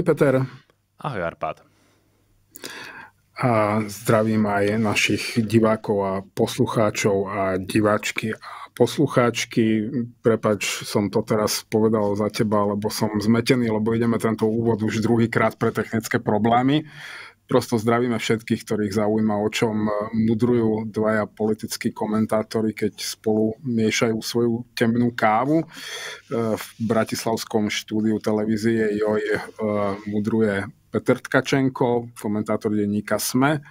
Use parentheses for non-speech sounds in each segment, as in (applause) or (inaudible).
Ahoj Peter. Ahoj Arpad. A zdravím aj našich divákov a poslucháčov a diváčky a poslucháčky. Prepač, som to teraz povedal za teba, lebo som zmetený, lebo ideme tento úvod už druhýkrát pre technické problémy prosto zdravíme všetkých, ktorých zaujíma, o čom e, mudrujú dvaja politickí komentátori, keď spolu miešajú svoju temnú kávu. E, v bratislavskom štúdiu televízie Joj e, mudruje Petr Tkačenko, komentátor denníka SME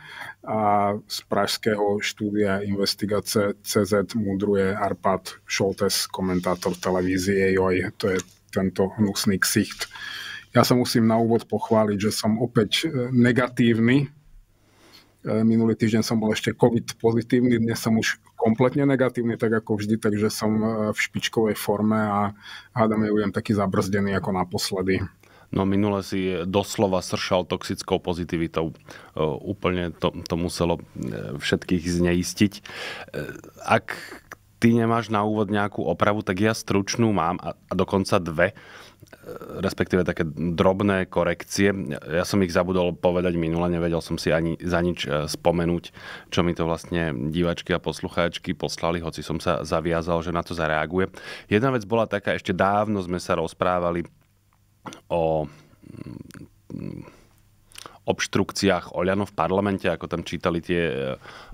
a z pražského štúdia Investigace CZ mudruje Arpad Šoltes, komentátor televízie Joj. To je tento hnusný ksicht. Ja sa musím na úvod pochváliť, že som opäť e, negatívny. E, minulý týždeň som bol ešte COVID pozitívny, dnes som už kompletne negatívny, tak ako vždy, takže som e, v špičkovej forme a hádam ja budem taký zabrzdený ako naposledy. No minule si doslova sršal toxickou pozitivitou. Úplne to, to muselo všetkých zneistiť. Ak ty nemáš na úvod nejakú opravu, tak ja stručnú mám a, a dokonca dve respektíve také drobné korekcie. Ja som ich zabudol povedať minule, nevedel som si ani za nič e, spomenúť, čo mi to vlastne divačky a poslucháčky poslali, hoci som sa zaviazal, že na to zareaguje. Jedna vec bola taká, ešte dávno sme sa rozprávali o mm, obštrukciách Oľano v parlamente, ako tam čítali tie e,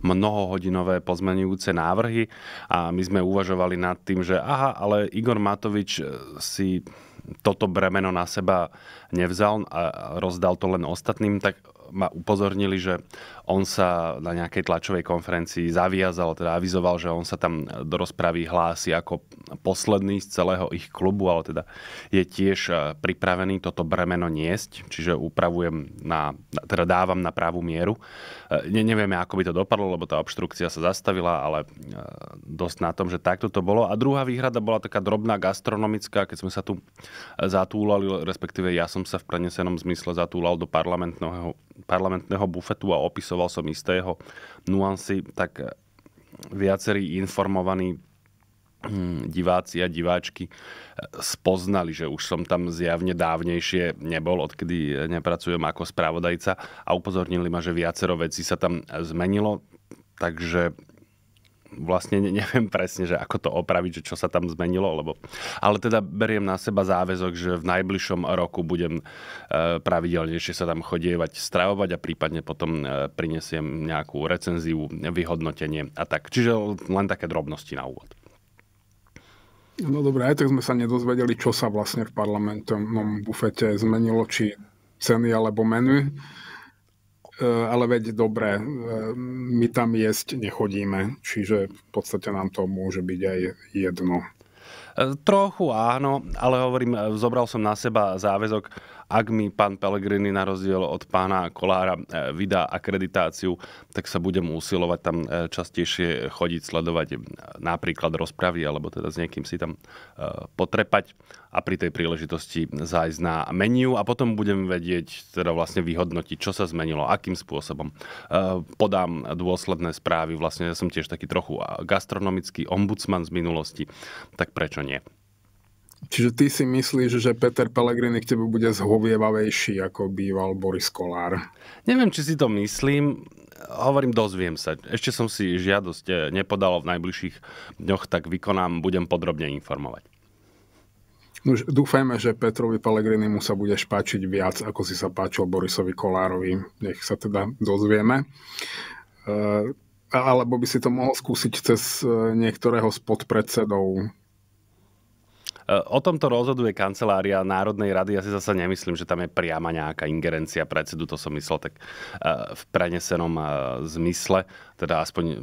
mnohohodinové pozmenujúce návrhy a my sme uvažovali nad tým, že aha, ale Igor Matovič e, si toto bremeno na seba nevzal a rozdal to len ostatným, tak ma upozornili, že on sa na nejakej tlačovej konferencii zaviazal, teda avizoval, že on sa tam do rozpravy hlási ako posledný z celého ich klubu, ale teda je tiež e, pripravený toto bremeno niesť, čiže upravujem na, teda dávam na právu mieru. E, ne, nevieme, ako by to dopadlo, lebo tá obštrukcia sa zastavila, ale e, dosť na tom, že takto to bolo. A druhá výhrada bola taká drobná gastronomická, keď sme sa tu zatúlali, respektíve ja som sa v prenesenom zmysle zatúlal do parlamentného, parlamentného bufetu a opisoval popisoval som isté jeho nuancy, tak eh, viacerí informovaní hm, diváci a diváčky eh, spoznali, že už som tam zjavne dávnejšie nebol, odkedy eh, nepracujem ako spravodajca a upozornili ma, že viacero vecí sa tam zmenilo, takže vlastne neviem presne, že ako to opraviť, že čo sa tam zmenilo, lebo... Ale teda beriem na seba záväzok, že v najbližšom roku budem e, pravidelnejšie sa tam chodievať, stravovať a prípadne potom e, prinesiem nejakú recenziu, vyhodnotenie a tak. Čiže len také drobnosti na úvod. No dobré, aj tak sme sa nedozvedeli, čo sa vlastne v parlamentnom bufete zmenilo, či ceny alebo menu. E, ale veď dobre, e, my tam jesť nechodíme, čiže v podstate nám to môže byť aj jedno. E, trochu áno, ale hovorím, zobral som na seba záväzok ak mi pán Pellegrini na rozdiel od pána Kolára e, vydá akreditáciu, tak sa budem usilovať tam e, častejšie chodiť, sledovať e, napríklad rozpravy, alebo teda s niekým si tam potrepať a pri tej príležitosti zájsť na meniu a potom budem vedieť, teda vlastne vyhodnotiť, čo sa zmenilo, akým spôsobom. Podám dôsledné správy, vlastne ja som tiež taký trochu gastronomický ombudsman z minulosti, tak prečo nie? Čiže ty si myslíš, že Peter Pellegrini k tebe bude zhovievavejší, ako býval Boris Kolár? Neviem, či si to myslím. Hovorím, dozviem sa. Ešte som si žiadosť eh, nepodal v najbližších dňoch, tak vykonám, budem podrobne informovať. No, dúfajme, že Petrovi mu sa bude špáčiť viac, ako si sa páčil Borisovi Kolárovi. Nech sa teda dozvieme. E, alebo by si to mohol skúsiť cez eh, niektorého z podpredsedov O tomto rozhoduje kancelária Národnej rady. Ja si zase nemyslím, že tam je priama nejaká ingerencia predsedu. To som myslel tak e, v prenesenom e, zmysle. Teda aspoň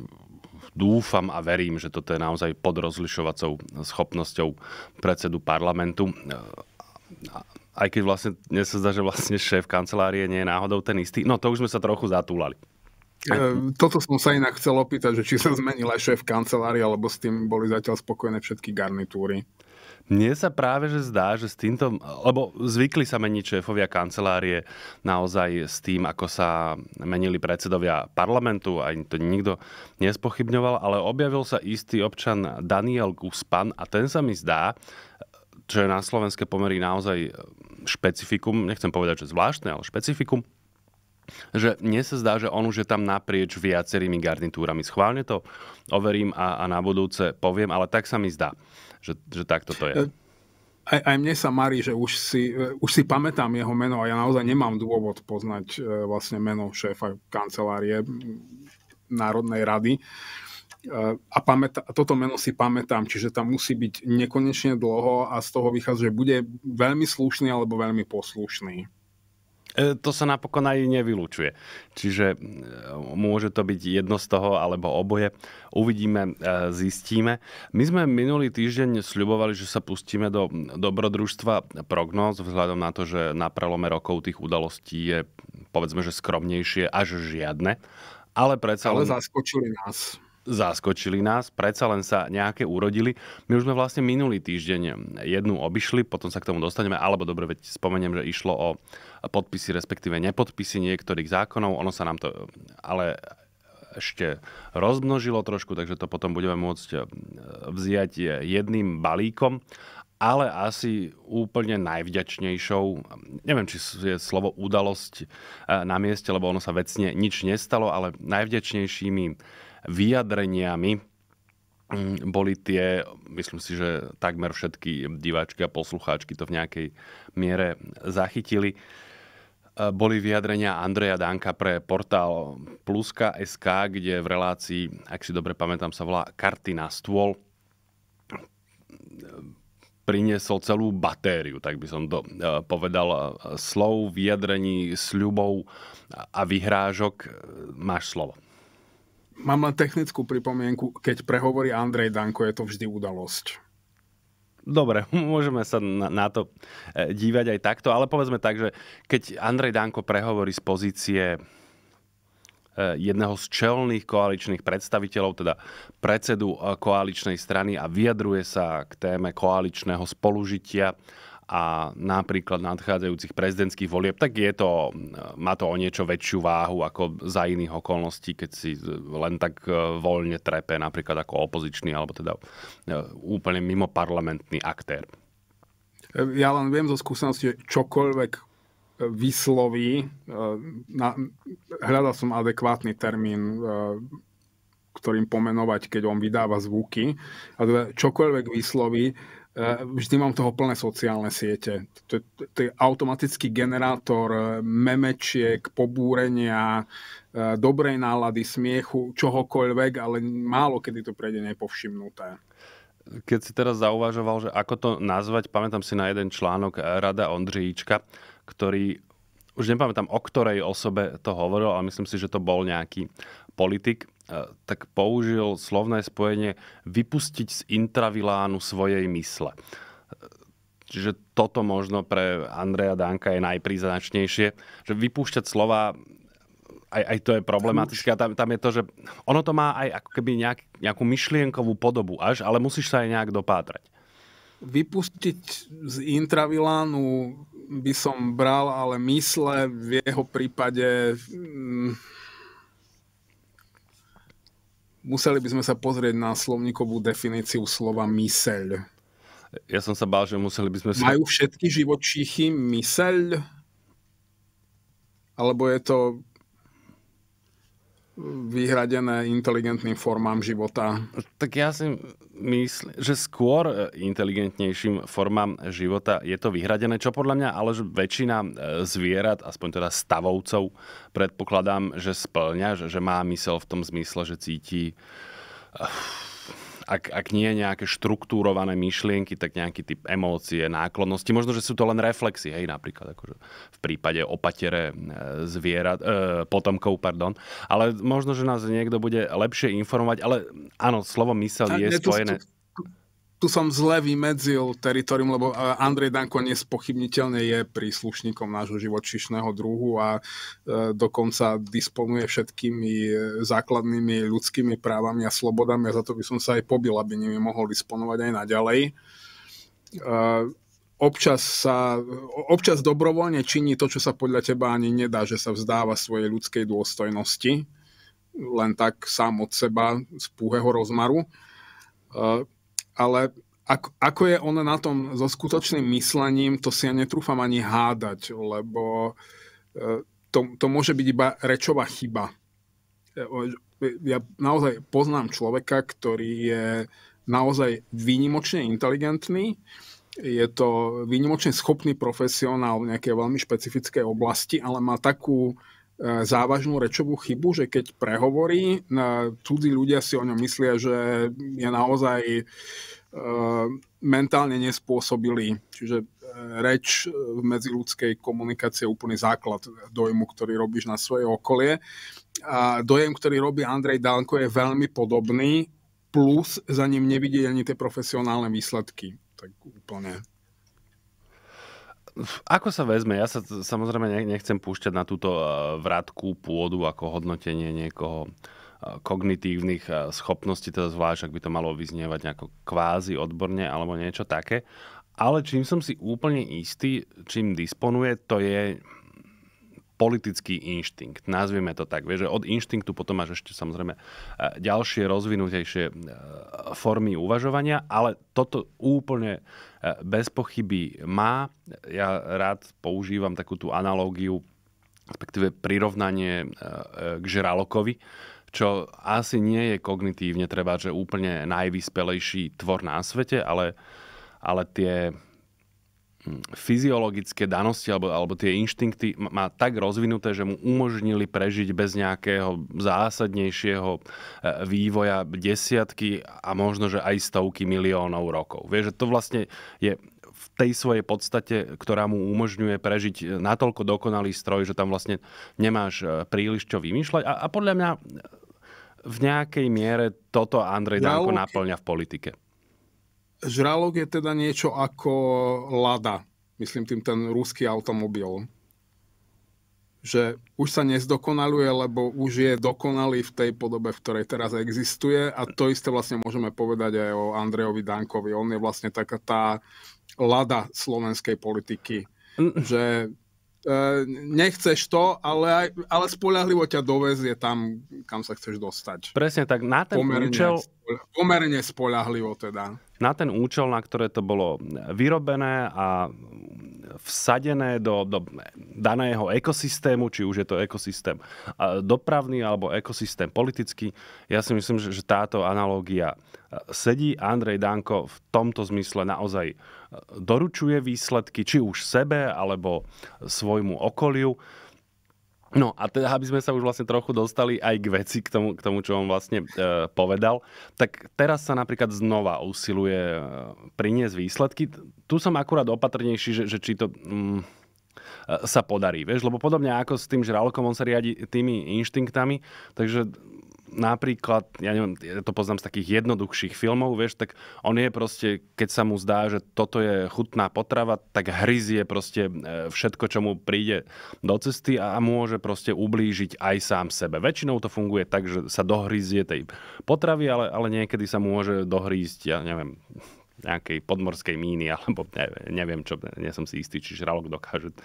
dúfam a verím, že toto je naozaj pod rozlišovacou schopnosťou predsedu parlamentu e, aj keď vlastne dnes sa zdá, že vlastne šéf kancelárie nie je náhodou ten istý. No to už sme sa trochu zatúlali. Toto som sa inak chcel opýtať, že či sa zmenil aj šéf kancelárie, alebo s tým boli zatiaľ spokojné všetky garnitúry. Mne sa práve, že zdá, že s týmto, lebo zvykli sa meniť šéfovia kancelárie naozaj s tým, ako sa menili predsedovia parlamentu, aj to nikto nespochybňoval, ale objavil sa istý občan Daniel Guspan a ten sa mi zdá, čo je na slovenské pomery naozaj špecifikum, nechcem povedať, že zvláštne, ale špecifikum, že mne sa zdá, že on už je tam naprieč viacerými garnitúrami. Schválne to overím a, a na budúce poviem, ale tak sa mi zdá, že, že takto to je. E, aj, aj mne sa marí, že už si, e, už si pamätám jeho meno a ja naozaj nemám dôvod poznať e, vlastne meno šéfa kancelárie Národnej rady. A pamätá, toto meno si pamätám, čiže tam musí byť nekonečne dlho a z toho vychádza, že bude veľmi slušný alebo veľmi poslušný. E, to sa napokon aj nevylučuje. Čiže e, môže to byť jedno z toho alebo oboje. Uvidíme, e, zistíme. My sme minulý týždeň sľubovali, že sa pustíme do dobrodružstva prognóz vzhľadom na to, že na prelome rokov tých udalostí je povedzme, že skromnejšie až žiadne. Ale predsa len... Ale zaskočili nás zaskočili nás, predsa len sa nejaké urodili. My už sme vlastne minulý týždeň jednu obišli, potom sa k tomu dostaneme, alebo dobre, veď spomeniem, že išlo o podpisy, respektíve nepodpisy niektorých zákonov. Ono sa nám to eh, ale ešte rozmnožilo trošku, takže to potom budeme môcť eh, vziať eh, jedným balíkom ale asi úplne najvďačnejšou, neviem, či je slovo udalosť na mieste, lebo ono sa vecne nič nestalo, ale najvďačnejšími vyjadreniami mm, boli tie, myslím si, že takmer všetky diváčky a poslucháčky to v nejakej miere zachytili, E, boli vyjadrenia Andreja Danka pre portál Pluska.sk, kde v relácii, ak si dobre pamätám, sa volá Karty na stôl, e, priniesol celú batériu, tak by som to e, povedal, slov, vyjadrení, sľubov a vyhrážok. Máš slovo. Mám len technickú pripomienku. Keď prehovorí Andrej Danko, je to vždy udalosť Dobre, (laughs) môžeme sa na, na to e, dívať aj takto, ale povedzme tak, že keď Andrej Danko prehovorí z pozície e, jedného z čelných koaličných predstaviteľov, teda predsedu e, koaličnej strany a vyjadruje sa k téme koaličného spolužitia a napríklad nadchádzajúcich prezidentských volieb, tak je to, má to o niečo väčšiu váhu ako za iných okolností, keď si len tak e, voľne trepe napríklad ako opozičný alebo teda e, úplne mimo parlamentný aktér. E, ja len viem zo skúsenosti, že čokoľvek vysloví, na, hľadal som adekvátny termín, ktorým pomenovať, keď on vydáva zvuky, a teda čokoľvek vysloví, E, vždy mám toho plné sociálne siete. To, to je automatický generátor e, memečiek, pobúrenia, e, dobrej nálady, smiechu, čohokoľvek, ale málo kedy to prejde nepovšimnuté. Keď si teraz zauvažoval, že ako to nazvať, pamätám si na jeden článok Rada Ondřejíčka, ktorý, už nepamätám, o ktorej osobe to hovoril, ale myslím si, že to bol nejaký politik, E, tak použil slovné spojenie vypustiť z intravilánu svojej mysle. E, čiže toto možno pre Andreja Danka je najpríznačnejšie, že vypúšťať slova aj, aj to je problematické. A tam, tam je to, že ono to má aj ako keby nejak, nejakú myšlienkovú podobu až, ale musíš sa aj nejak dopátrať. Vypustiť z intravilánu by som bral, ale mysle v jeho prípade mm, museli by sme sa pozrieť na slovníkovú definíciu slova myseľ. Ja som sa bál, že museli by sme sa... Majú všetky živočíchy myseľ? Alebo je to vyhradené inteligentným formám života? Tak ja si myslím, že skôr e, inteligentnejším formám života je to vyhradené, čo podľa mňa ale väčšina e, zvierat, aspoň teda stavovcov, predpokladám, že splňa, že, že má mysel v tom zmysle, že cíti ak, ak nie je nejaké štruktúrované myšlienky, tak nejaký typ emócie, náklonnosti. Možno, že sú to len reflexy, hej, napríklad akože v prípade opatere e, zvierat, e, potomkov, pardon. Ale možno, že nás niekto bude lepšie informovať, ale áno, slovo mysel je spojené tu som zle vymedzil teritorium, lebo e, Andrej Danko nespochybniteľne je príslušníkom nášho živočišného druhu a e, dokonca disponuje všetkými e, základnými ľudskými právami a slobodami a za to by som sa aj pobil, aby nimi mohol disponovať aj naďalej. Občas, sa, občas dobrovoľne činí to, čo sa podľa teba ani nedá, že sa vzdáva svojej ľudskej dôstojnosti len tak sám od seba z púhého rozmaru ale ako, ako je ona na tom so skutočným myslením, to si ja netrúfam ani hádať, lebo e, to, to môže byť iba rečová chyba. E, ja naozaj poznám človeka, ktorý je naozaj výnimočne inteligentný, je to výnimočne schopný profesionál v nejakej veľmi špecifickej oblasti, ale má takú E, závažnú rečovú chybu, že keď prehovorí, e, cudzí ľudia si o ňom myslia, že je naozaj e, mentálne nespôsobili. Čiže reč v medziludskej komunikácii je úplný základ dojmu, ktorý robíš na svoje okolie. A dojem, ktorý robí Andrej Danko, je veľmi podobný, plus za ním nevidí ani tie profesionálne výsledky. Tak úplne ako sa vezme? Ja sa samozrejme nechcem púšťať na túto eh, vratku pôdu ako hodnotenie niekoho eh, kognitívnych eh, schopností, teda zvlášť, ak by to malo vyznievať nejako kvázi odborne alebo niečo také. Ale čím som si úplne istý, čím disponuje, to je politický inštinkt. Nazvieme to tak. Vieš, že od inštinktu potom máš ešte samozrejme eh, ďalšie rozvinutejšie eh, formy uvažovania, ale toto úplne eh, bez pochyby má. Ja rád používam takú tú analógiu, respektíve prirovnanie k žralokovi, čo asi nie je kognitívne treba, že úplne najvyspelejší tvor na svete, ale, ale tie fyziologické danosti alebo, alebo tie inštinkty má tak rozvinuté, že mu umožnili prežiť bez nejakého zásadnejšieho e, vývoja desiatky a možno, že aj stovky miliónov rokov. Vieš, že to vlastne je v tej svojej podstate, ktorá mu umožňuje prežiť e, natoľko dokonalý stroj, že tam vlastne nemáš e, príliš čo vymýšľať. A, a podľa mňa v nejakej miere toto Andrej Danko naplňa v politike žralok je teda niečo ako Lada. Myslím tým ten ruský automobil. Že už sa nezdokonaluje, lebo už je dokonalý v tej podobe, v ktorej teraz existuje. A to isté vlastne môžeme povedať aj o Andrejovi Dankovi. On je vlastne taká tá Lada slovenskej politiky. Že e, nechceš to, ale, aj, ale spolahlivo ťa dovezie tam, kam sa chceš dostať. Presne tak, na ten pomerne, účel... Pomerne spolahlivo teda na ten účel, na ktoré to bolo vyrobené a vsadené do, do daného ekosystému, či už je to ekosystém dopravný alebo ekosystém politický. Ja si myslím, že, že táto analógia e, sedí. Andrej Danko v tomto zmysle naozaj e, doručuje výsledky, či už sebe alebo svojmu okoliu. No a teda, aby sme sa už vlastne trochu dostali aj k veci, k tomu, k tomu čo on vlastne e, povedal, tak teraz sa napríklad znova usiluje e, priniesť výsledky. Tu som akurát opatrnejší, že, že či to... Mm, e, sa podarí, vieš, lebo podobne ako s tým žralkom on sa riadi tými inštinktami, takže napríklad, ja neviem, ja to poznám z takých jednoduchších filmov, vieš, tak on je proste, keď sa mu zdá, že toto je chutná potrava, tak hryzie proste e, všetko, čo mu príde do cesty a môže proste ublížiť aj sám sebe. Väčšinou to funguje tak, že sa dohryzie tej potravy, ale, ale niekedy sa môže dohrísť, ja neviem, nejakej podmorskej míny, alebo neviem čo, nie som si istý, či žralok dokáže e,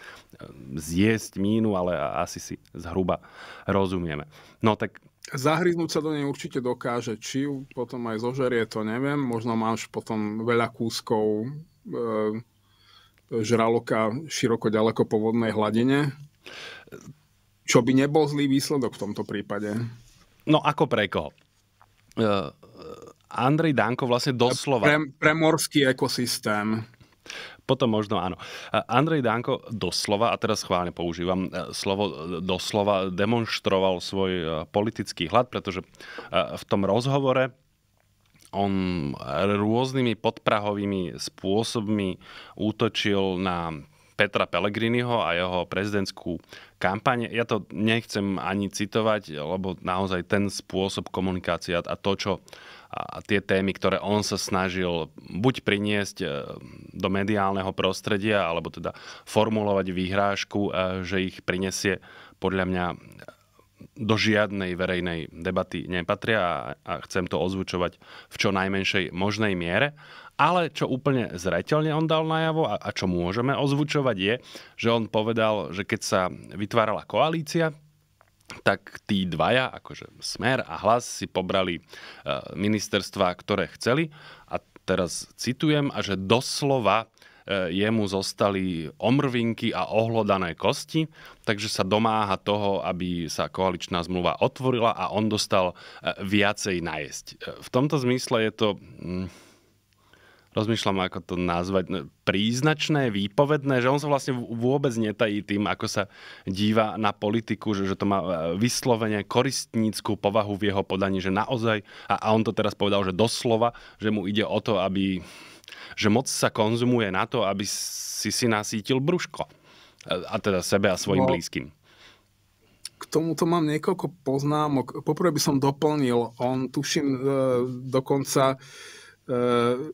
zjesť mínu, ale asi si zhruba rozumieme. No tak Zahryznúť sa do nej určite dokáže, či ju potom aj zožerie, to neviem. Možno máš potom veľa kúskov e, e, žraloka široko ďaleko po vodnej hladine, čo by nebol zlý výsledok v tomto prípade. No ako pre koho? E, e Andrej Danko vlastne doslova... Pre, pre morský ekosystém potom možno áno. E, Andrej Danko doslova, a teraz chválne používam e, slovo e, doslova, demonstroval svoj politický hlad, pretože v tom rozhovore on rôznymi podprahovými spôsobmi útočil na Petra Pellegriniho a jeho prezidentskú kampaň. Ja to nechcem ani citovať, lebo naozaj ten spôsob komunikácia a to, čo a tie témy, ktoré on sa snažil buď priniesť e, do mediálneho prostredia, alebo teda formulovať výhrážku, e, že ich prinesie podľa mňa do žiadnej verejnej debaty nepatria a, chcem to ozvučovať v čo najmenšej možnej miere. Ale čo úplne zreteľne on dal najavo a, čo môžeme ozvučovať je, že on povedal, že keď sa vytvárala koalícia, tak tí dvaja, akože Smer a Hlas, si pobrali e, ministerstva, ktoré chceli a teraz citujem, a že doslova e, jemu zostali omrvinky a ohlodané kosti, takže sa domáha toho, aby sa koaličná zmluva otvorila a on dostal e, viacej najesť. V tomto zmysle je to mm, rozmýšľam, ako to nazvať, no, príznačné, výpovedné, že on sa vlastne vôbec netají tým, ako sa díva na politiku, že, že to má e, vyslovene koristníckú povahu v jeho podaní, že naozaj, a, a on to teraz povedal, že doslova, že mu ide o to, aby, že moc sa konzumuje na to, aby si si nasítil brúško. E, a teda sebe a svojim no, blízkym. K tomuto mám niekoľko poznámok. Poprvé by som doplnil, on tuším e, dokonca e,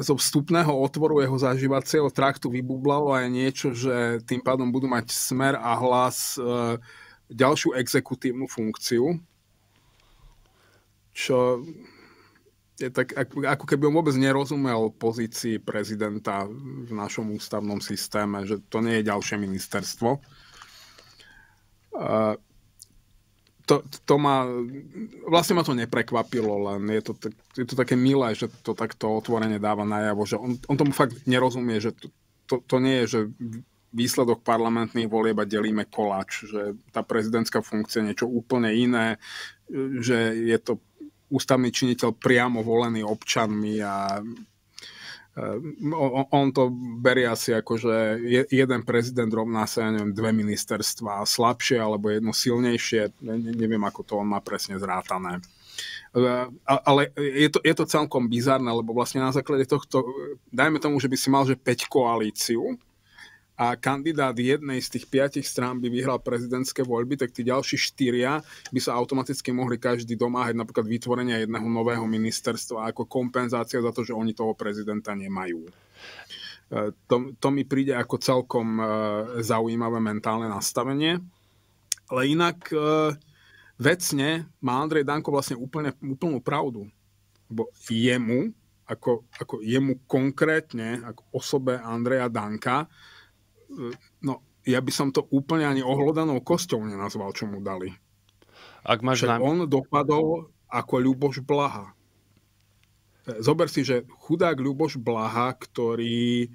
zo vstupného otvoru jeho zažívacieho traktu vybublalo aj niečo, že tým pádom budú mať smer a hlas e, ďalšiu exekutívnu funkciu, čo je tak, ako keby on vôbec nerozumel pozícii prezidenta v našom ústavnom systéme, že to nie je ďalšie ministerstvo. E, to, to ma, vlastne ma to neprekvapilo, len je to, tak, je to také milé, že to takto otvorene dáva najavo, že on, on tomu fakt nerozumie, že to, to, to nie je, že výsledok parlamentných volieb a delíme koláč, že tá prezidentská funkcia je niečo úplne iné, že je to ústavný činiteľ priamo volený občanmi a Ehm, on, to berie asi ako, že jeden prezident rovná sa, ja neviem, dve ministerstva slabšie alebo jedno silnejšie. Ne, neviem, ako to on má presne zrátané. Ehm, ale je to, je to celkom bizarné, lebo vlastne na základe tohto, dajme tomu, že by si mal že 5 koalíciu, a kandidát jednej z tých piatich strán by vyhral prezidentské voľby, tak tí ďalší štyria by sa automaticky mohli každý domáhať napríklad vytvorenia jedného nového ministerstva ako kompenzácia za to, že oni toho prezidenta nemajú. E, to, to mi príde ako celkom e, zaujímavé mentálne nastavenie. Ale inak e, vecne má Andrej Danko vlastne úplne, úplnú pravdu. Lebo jemu, ako, ako jemu konkrétne, ako osobe Andreja Danka, E, no, ja by som to úplne ani ohlodanou kosťou nenazval, čo mu dali. Ak máš na... on dopadol ako Ľuboš Blaha. E, zober si, že chudák Ľuboš Blaha, ktorý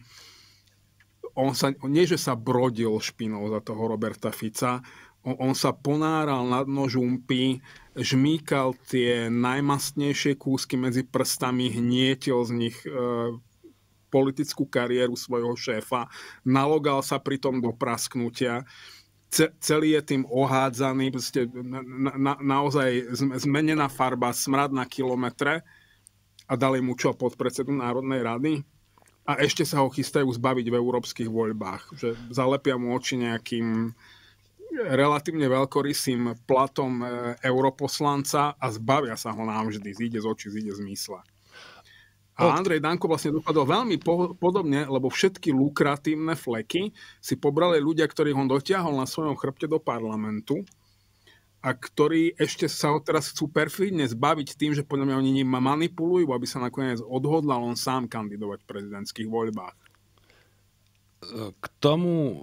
on sa, nie že sa brodil špinou za toho Roberta Fica, on, on sa ponáral na dno žumpy, žmýkal tie najmastnejšie kúsky medzi prstami, hnietil z nich e, politickú kariéru svojho šéfa, nalogal sa pri tom do prasknutia celý je tým ohádzaný, proste na, na, naozaj zmenená farba, smrad na kilometre a dali mu čo podpredsedu Národnej rady a ešte sa ho chystajú zbaviť v európskych voľbách, že zalepia mu oči nejakým relatívne veľkorysým platom e, europoslanca a zbavia sa ho navždy, zíde z očí, zíde z mysle. A Andrej Danko vlastne dopadol veľmi po- podobne, lebo všetky lukratívne fleky si pobrali ľudia, ktorých on dotiahol na svojom chrbte do parlamentu a ktorí ešte sa ho teraz chcú perfidne zbaviť tým, že podľa mňa oni ním manipulujú, aby sa nakoniec odhodlal on sám kandidovať v prezidentských voľbách. K tomu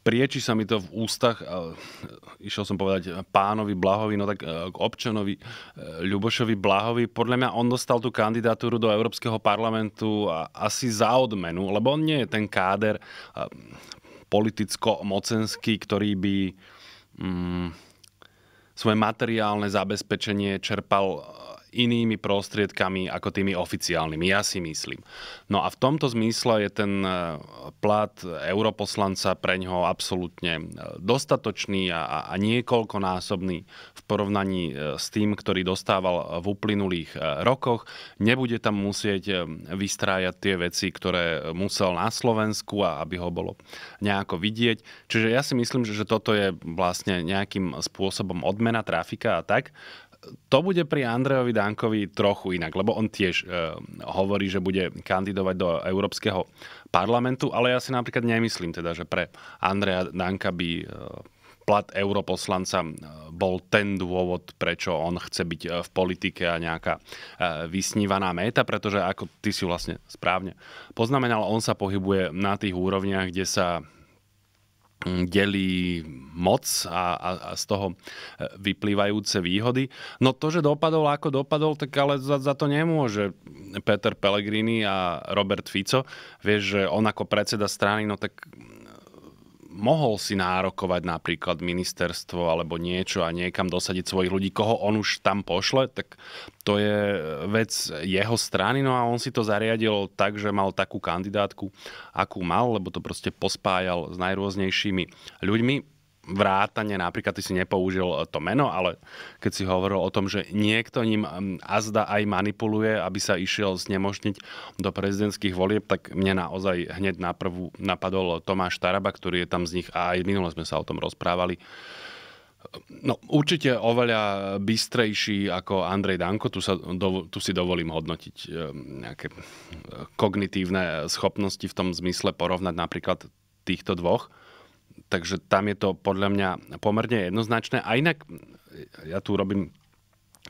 prieči sa mi to v ústach, išiel som povedať e, pánovi Blahovi, no tak e, k občanovi e, Ľubošovi Blahovi. Podľa mňa on dostal tú kandidatúru do Európskeho parlamentu asi za odmenu, lebo on nie je ten káder politicko-mocenský, ktorý by mm, svoje materiálne zabezpečenie čerpal inými prostriedkami ako tými oficiálnymi, ja si myslím. No a v tomto zmysle je ten e, plat europoslanca pre ňoho absolútne e, dostatočný a, a niekoľkonásobný v porovnaní e, s tým, ktorý dostával v uplynulých rokoch. Nebude tam musieť vystrájať tie veci, ktoré musel na Slovensku a aby ho bolo nejako vidieť. Čiže ja si myslím, že toto je vlastne nejakým spôsobom odmena trafika a tak to bude pri Andrejovi Dankovi trochu inak, lebo on tiež e, hovorí, že bude kandidovať do Európskeho parlamentu, ale ja si napríklad nemyslím teda, že pre Andreja Danka by e, plat europoslanca e, bol ten dôvod, prečo on chce byť e, v politike a nejaká e, vysnívaná meta, pretože ako ty si vlastne správne poznamenal, on sa pohybuje na tých úrovniach, kde sa Mm, delí moc a, a, a z toho e, vyplývajúce výhody. No to, že dopadol ako dopadol, tak ale za, za to nemôže Peter Pellegrini a Robert Fico. Vieš, že on ako predseda strany, no tak mohol si nárokovať napríklad ministerstvo alebo niečo a niekam dosadiť svojich ľudí, koho on už tam pošle, tak to je vec jeho strany. No a on si to zariadil tak, že mal takú kandidátku, akú mal, lebo to proste pospájal s najrôznejšími ľuďmi vrátane, napríklad ty si nepoužil eh, to meno, ale keď si hovoril o tom, že niekto ním mm, azda aj manipuluje, aby sa išiel znemožniť do prezidentských volieb, tak mne naozaj hneď na prvú napadol Tomáš Taraba, ktorý je tam z nich a aj minule sme sa o tom rozprávali. No, určite oveľa bystrejší ako Andrej Danko, tu, sa, do, tu si dovolím hodnotiť eh, nejaké eh, kognitívne schopnosti v tom zmysle porovnať napríklad týchto dvoch. Takže tam je to podľa mňa pomerne jednoznačné. A inak ja tu robím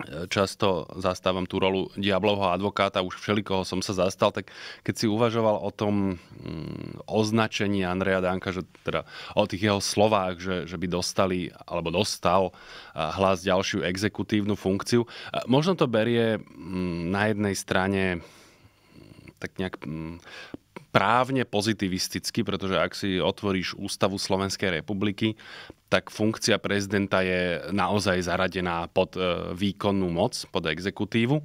e, často zastávam tú rolu diablovho advokáta, už všelikoho som sa zastal, tak keď si uvažoval o tom mm, označení Andreja Danka, že teda o tých jeho slovách, že, že by dostali, alebo dostal e, hlas ďalšiu exekutívnu funkciu, e, možno to berie mm, na jednej strane mm, tak nejak právne pozitivisticky, pretože ak si otvoríš Ústavu Slovenskej republiky, tak funkcia prezidenta je naozaj zaradená pod e, výkonnú moc, pod exekutívu, e,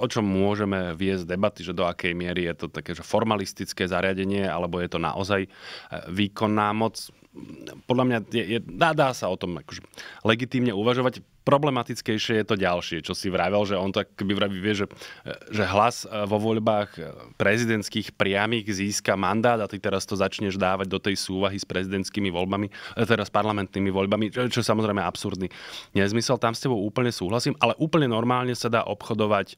o čom môžeme viesť debaty, že do akej miery je to také že formalistické zariadenie, alebo je to naozaj e, výkonná moc podľa mňa je, je, dá, dá sa o tom akože legitímne uvažovať. Problematickejšie je to ďalšie, čo si vravel, že on tak by vraví, vie, že, že hlas e, vo voľbách e, prezidentských priamých získa mandát a ty teraz to začneš dávať do tej súvahy s prezidentskými voľbami, e, teraz parlamentnými voľbami, čo, čo samozrejme absurdný nezmysel. Tam s tebou úplne súhlasím, ale úplne normálne sa dá obchodovať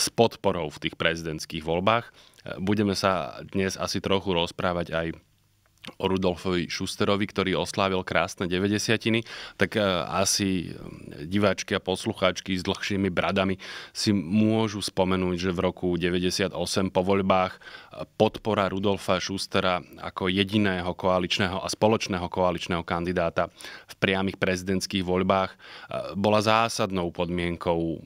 s podporou v tých prezidentských voľbách. Budeme sa dnes asi trochu rozprávať aj o Rudolfovi Šusterovi, ktorý oslávil krásne 90 tak e, asi e, diváčky a poslucháčky s dlhšími bradami si môžu spomenúť, že v roku 98 po voľbách e, podpora Rudolfa Šustera ako jediného koaličného a spoločného koaličného kandidáta v priamých prezidentských voľbách bola zásadnou podmienkou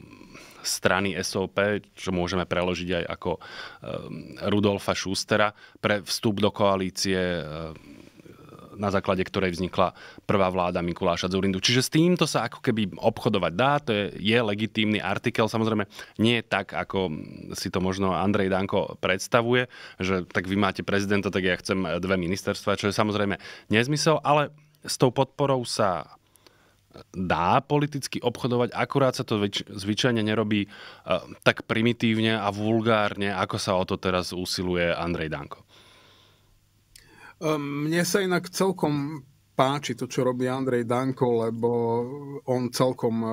strany SOP, čo môžeme preložiť aj ako um, Rudolfa Schustera, pre vstup do koalície uh, na základe ktorej vznikla prvá vláda Mikuláša Zurindu. Čiže s týmto sa ako keby obchodovať dá, to je, je legitímny artikel, samozrejme nie tak, ako si to možno Andrej Danko predstavuje, že tak vy máte prezidenta, tak ja chcem dve ministerstva, čo je samozrejme nezmysel, ale s tou podporou sa dá politicky obchodovať, akurát sa to väč- zvyčajne nerobí uh, tak primitívne a vulgárne, ako sa o to teraz usiluje Andrej Danko. Ehm, mne sa inak celkom páči to, čo robí Andrej Danko, lebo on celkom uh,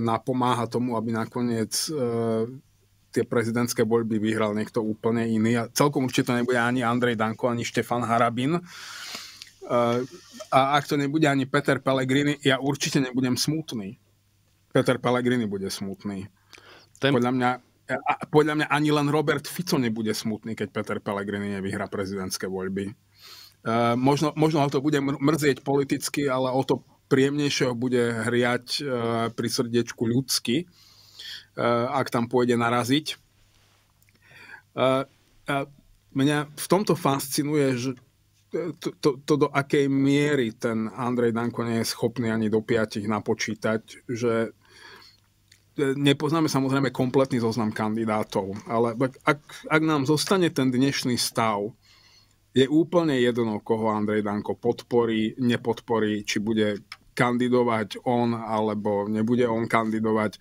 napomáha tomu, aby nakoniec uh, tie prezidentské voľby vyhral niekto úplne iný. A celkom určite to nebude ani Andrej Danko, ani Štefan Harabin. Uh, a ak to nebude ani Peter Pellegrini, ja určite nebudem smutný. Peter Pellegrini bude smutný. Ten... Podľa mňa podľa mňa ani len Robert Fico nebude smutný, keď Peter Pellegrini nevyhra prezidentské voľby. E, možno, možno ho to bude mrzieť politicky, ale o to príjemnejšie ho bude hriať e, pri srdiečku ľudsky, e, ak tam pôjde naraziť. mňa v tomto fascinuje, že to, to, to do akej miery ten Andrej Danko nie je schopný ani do piatich napočítať, že e, nepoznáme samozrejme kompletný zoznam kandidátov, ale ak, ak nám zostane ten dnešný stav, je úplne jedno, koho Andrej Danko podporí, nepodporí, či bude kandidovať on, alebo nebude on kandidovať.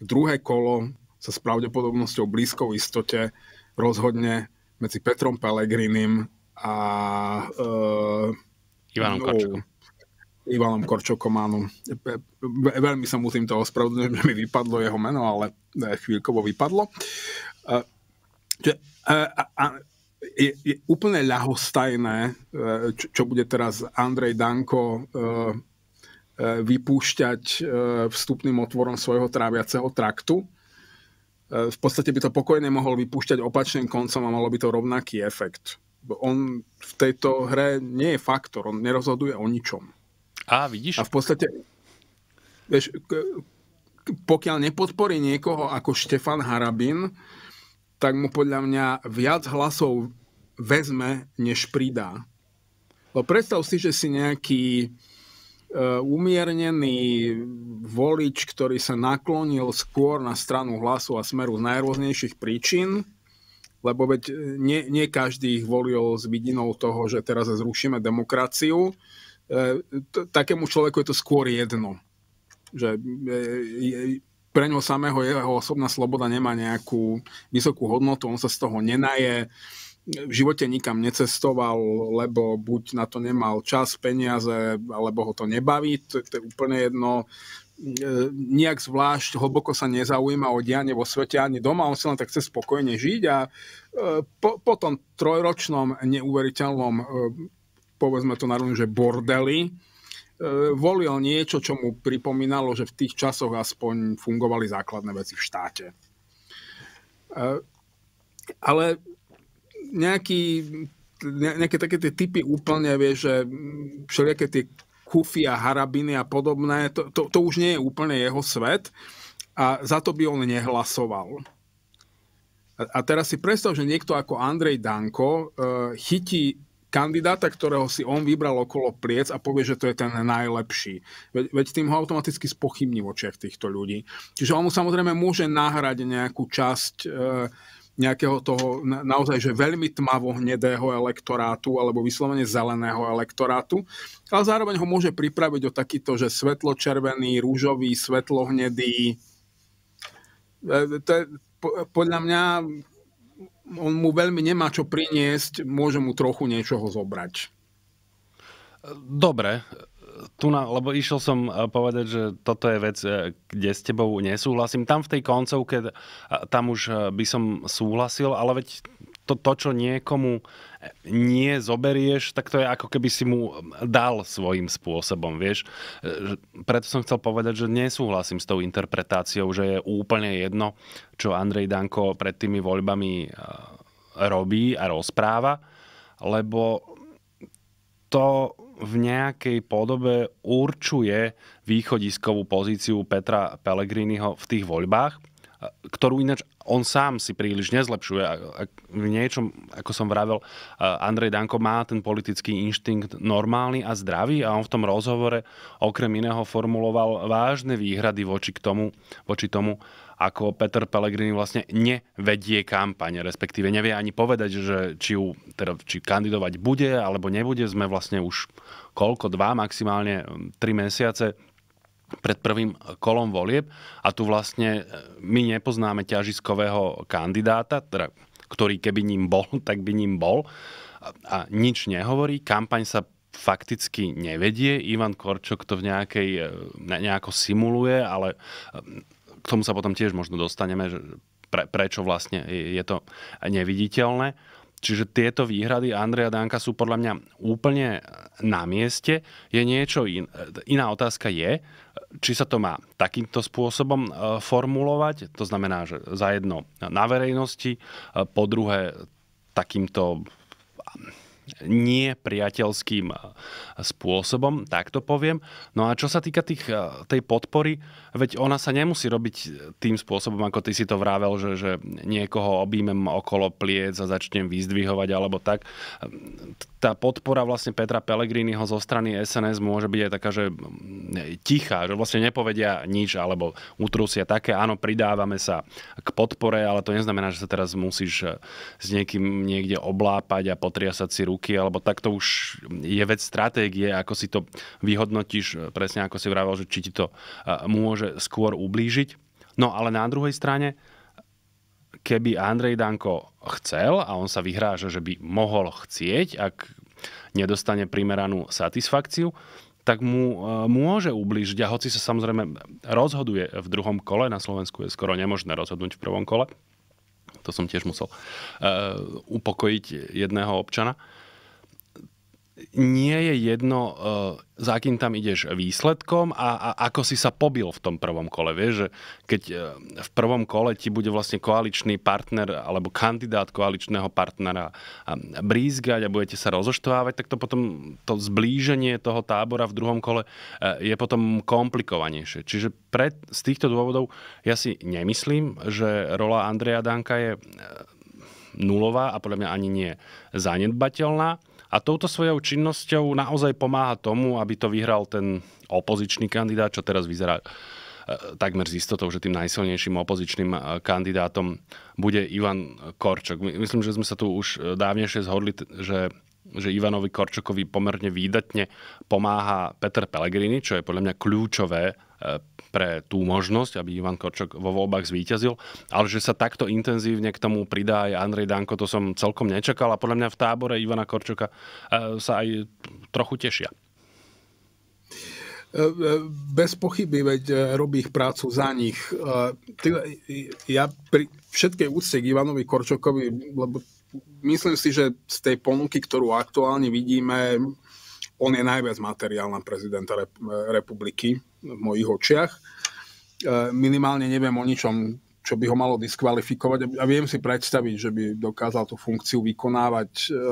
Druhé kolo sa s pravdepodobnosťou blízko v istote rozhodne medzi Petrom Pelegrinim a uh, Ivanom no, Korčokom. Ivanom Korčokom, áno. Veľmi sa musím to ospravedlňujem, (laughs) že mi vypadlo jeho meno, ale e, chvíľkovo vypadlo. Uh, že, uh, a, je, je úplne ľahostajné, čo, čo bude teraz Andrej Danko vypúšťať vstupným otvorom svojho tráviaceho traktu. V podstate by to pokojne mohol vypúšťať opačným koncom a malo by to rovnaký efekt on v tejto hre nie je faktor, on nerozhoduje o ničom. A vidíš? A v podstate, vieš, pokiaľ nepodporí niekoho ako Štefan Harabin, tak mu podľa mňa viac hlasov vezme, než pridá. Lebo predstav si, že si nejaký e, umiernený volič, ktorý sa naklonil skôr na stranu hlasu a smeru z najrôznejších príčin, lebo veď e, nie, nie každý ich volil s vidinou toho, že teraz zrušíme demokraciu. E, takému človeku je to skôr jedno. Že e, pre ňo samého jeho osobná sloboda nemá nejakú vysokú hodnotu, on sa z toho nenaje, v živote nikam necestoval, lebo buď na to nemal čas, peniaze, alebo ho to nebaví, to, to je úplne jedno. E, nejak zvlášť hlboko sa nezaujíma o dianie vo svete ani doma, on si len tak chce spokojne žiť a e, po, po tom trojročnom neuveriteľnom, e, povedzme to na že bordeli, volil niečo, čo mu pripomínalo, že v tých časoch aspoň fungovali základné veci v štáte. Ale nejaký, nejaké také tie typy úplne, vie, že všelijaké tie Hufy a Harabiny a podobné, to, to, to už nie je úplne jeho svet a za to by on nehlasoval. A, a teraz si predstav, že niekto ako Andrej Danko e, chytí kandidáta, ktorého si on vybral okolo pliec a povie, že to je ten najlepší. Veď, veď tým ho automaticky spochybní v očiach týchto ľudí. Čiže on mu samozrejme môže nahrať nejakú časť e, nejakého toho na, naozaj že veľmi tmavo hnedého elektorátu alebo vyslovene zeleného elektorátu, ale zároveň ho môže pripraviť o takýto, že svetlo-červený, rúžový, svetlo-hnedý. E, to je, podľa mňa on mu veľmi nemá čo priniesť, môže mu trochu niečoho zobrať. Dobre, tu na, lebo išiel som eh, povedať, že toto je vec, eh, kde s tebou nesúhlasím. Tam v tej koncovke, eh, tam už by som súhlasil, ale veď to, to čo niekomu nie zoberieš, tak to je ako keby si mu dal svojím spôsobom, vieš. Preto som chcel povedať, že nesúhlasím s tou interpretáciou, že je úplne jedno, čo Andrej Danko pred tými voľbami robí a rozpráva, lebo to v nejakej podobe určuje východiskovú pozíciu Petra Pellegriniho v tých voľbách, ktorú ináč on sám si príliš nezlepšuje. V niečom, ako som vravel, Andrej Danko má ten politický inštinkt normálny a zdravý a on v tom rozhovore okrem iného formuloval vážne výhrady voči, k tomu, voči tomu, ako Peter Pellegrini vlastne nevedie kampaň, respektíve nevie ani povedať, že či, ju, teda, či kandidovať bude alebo nebude. Sme vlastne už koľko, dva, maximálne hm, tri mesiace pred prvým kolom volieb a tu vlastne hm, my nepoznáme ťažiskového kandidáta, teda, ktorý keby ním bol, (laughs) tak by ním bol a nič nehovorí. Kampaň sa fakticky nevedie. Ivan Korčok to v nejakej, hm, nejako simuluje, ale k tomu sa potom tiež možno dostaneme, že pre, prečo vlastne je to neviditeľné. Čiže tieto výhrady Andreja Danka sú podľa mňa úplne na mieste. Je niečo in, iná otázka je, či sa to má takýmto spôsobom e, formulovať, to znamená, že za jedno na verejnosti, e, po druhé takýmto nepriateľským e, spôsobom, tak to poviem. No a čo sa týka tých, e, tej podpory, veď ona sa nemusí robiť e, tým spôsobom, ako ty si to vravel, že, že niekoho objímem okolo pliec a začnem vyzdvihovať alebo tak. Tá podpora vlastne Petra Pellegriniho zo strany SNS môže byť aj taká, že tichá, že vlastne nepovedia nič alebo utrusia také, áno, pridávame sa k podpore, ale to neznamená, že sa teraz musíš s niekým niekde oblápať a potriasať si ruky tabulky, alebo tak to už je vec stratégie, ako si to vyhodnotíš, e, presne ako si vravel, že či ti to e, môže skôr ublížiť. No ale na druhej strane, keby Andrej Danko chcel, a on sa vyhráža, že by mohol chcieť, ak nedostane primeranú satisfakciu, tak mu e, môže ublížiť. A hoci sa samozrejme rozhoduje v druhom kole, na Slovensku je skoro nemožné rozhodnúť v prvom kole, to som tiež musel uh, upokojiť jedného občana, uh, nie je jedno, uh, za akým tam ideš výsledkom a, a ako si sa pobil v tom prvom kole. Vieš, že keď uh, v prvom kole ti bude vlastne koaličný partner alebo kandidát koaličného partnera a brízgať a budete sa rozoštvávať, tak to potom to zblíženie toho tábora v druhom kole uh, je potom komplikovanejšie. Čiže pred, z týchto dôvodov ja si nemyslím, že rola Andreja Danka je nulová a podľa mňa ani nie zanedbateľná. A touto svojou činnosťou naozaj pomáha tomu, aby to vyhral ten opozičný kandidát, čo teraz vyzerá e, takmer s istotou, že tým najsilnejším opozičným e, kandidátom bude Ivan Korčok. Myslím, že sme sa tu už e, dávnejšie zhodli, že že Ivanovi Korčokovi pomerne výdatne pomáha Peter Pellegrini, čo je podľa mňa kľúčové pre tú možnosť, aby Ivan Korčok vo voľbách zvíťazil, ale že sa takto intenzívne k tomu pridá aj Andrej Danko, to som celkom nečakal a podľa mňa v tábore Ivana Korčoka e, sa aj trochu tešia. E, e, bez pochyby, veď robí ich prácu za nich. Ja pri všetkej úcte k Ivanovi Korčokovi, lebo myslím si, že z tej ponuky, ktorú aktuálne vidíme, on je najviac materiálna prezidenta rep- republiky v mojich očiach. E, minimálne neviem o ničom, čo by ho malo diskvalifikovať. A viem si predstaviť, že by dokázal tú funkciu vykonávať e, e,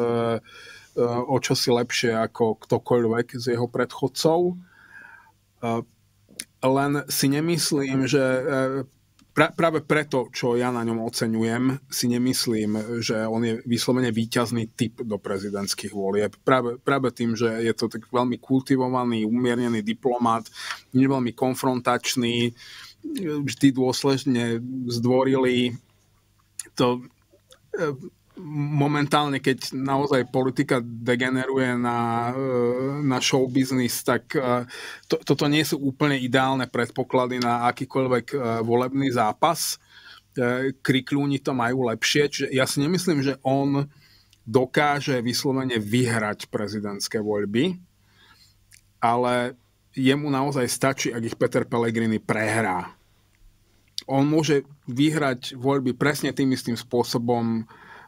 o čo si lepšie ako ktokoľvek z jeho predchodcov. Len si nemyslím, že pra, práve preto, čo ja na ňom oceňujem, si nemyslím, že on je vyslovene výťazný typ do prezidentských volieb. Práve, práve tým, že je to tak veľmi kultivovaný, umiernený diplomat, nie veľmi konfrontačný, vždy dôsledne zdvorili to e, momentálne, keď naozaj politika degeneruje na, e, na show business, tak e, to, toto nie sú úplne ideálne predpoklady na akýkoľvek e, volebný zápas. Krikľúni to majú lepšie, čiže ja si nemyslím, že on dokáže vyslovene vyhrať prezidentské voľby, ale jemu naozaj stačí, ak ich Peter Pellegrini prehrá. On môže vyhrať voľby presne tým istým spôsobom,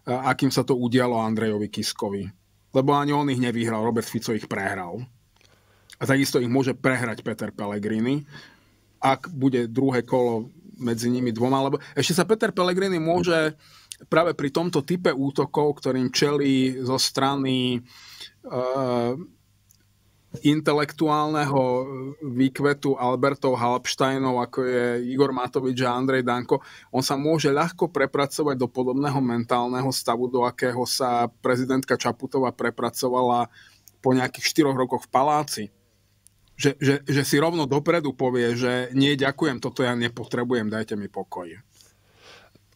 akým sa to udialo Andrejovi Kiskovi. Lebo ani on ich nevyhral, Robert Fico ich prehral. A takisto ich môže prehrať Peter Pellegrini, ak bude druhé kolo medzi nimi dvoma. Lebo ešte sa Peter Pellegrini môže práve pri tomto type útokov, ktorým čelí zo strany uh, intelektuálneho eh, výkvetu Albertov Halpsteinov, ako je Igor Matovič a Andrej Danko, on sa môže ľahko prepracovať do podobného mentálneho stavu, do akého sa prezidentka Čaputová prepracovala po nejakých štyroch rokoch v paláci. Že, že, že si rovno dopredu povie, že nie, ďakujem, toto ja nepotrebujem, dajte mi pokoj.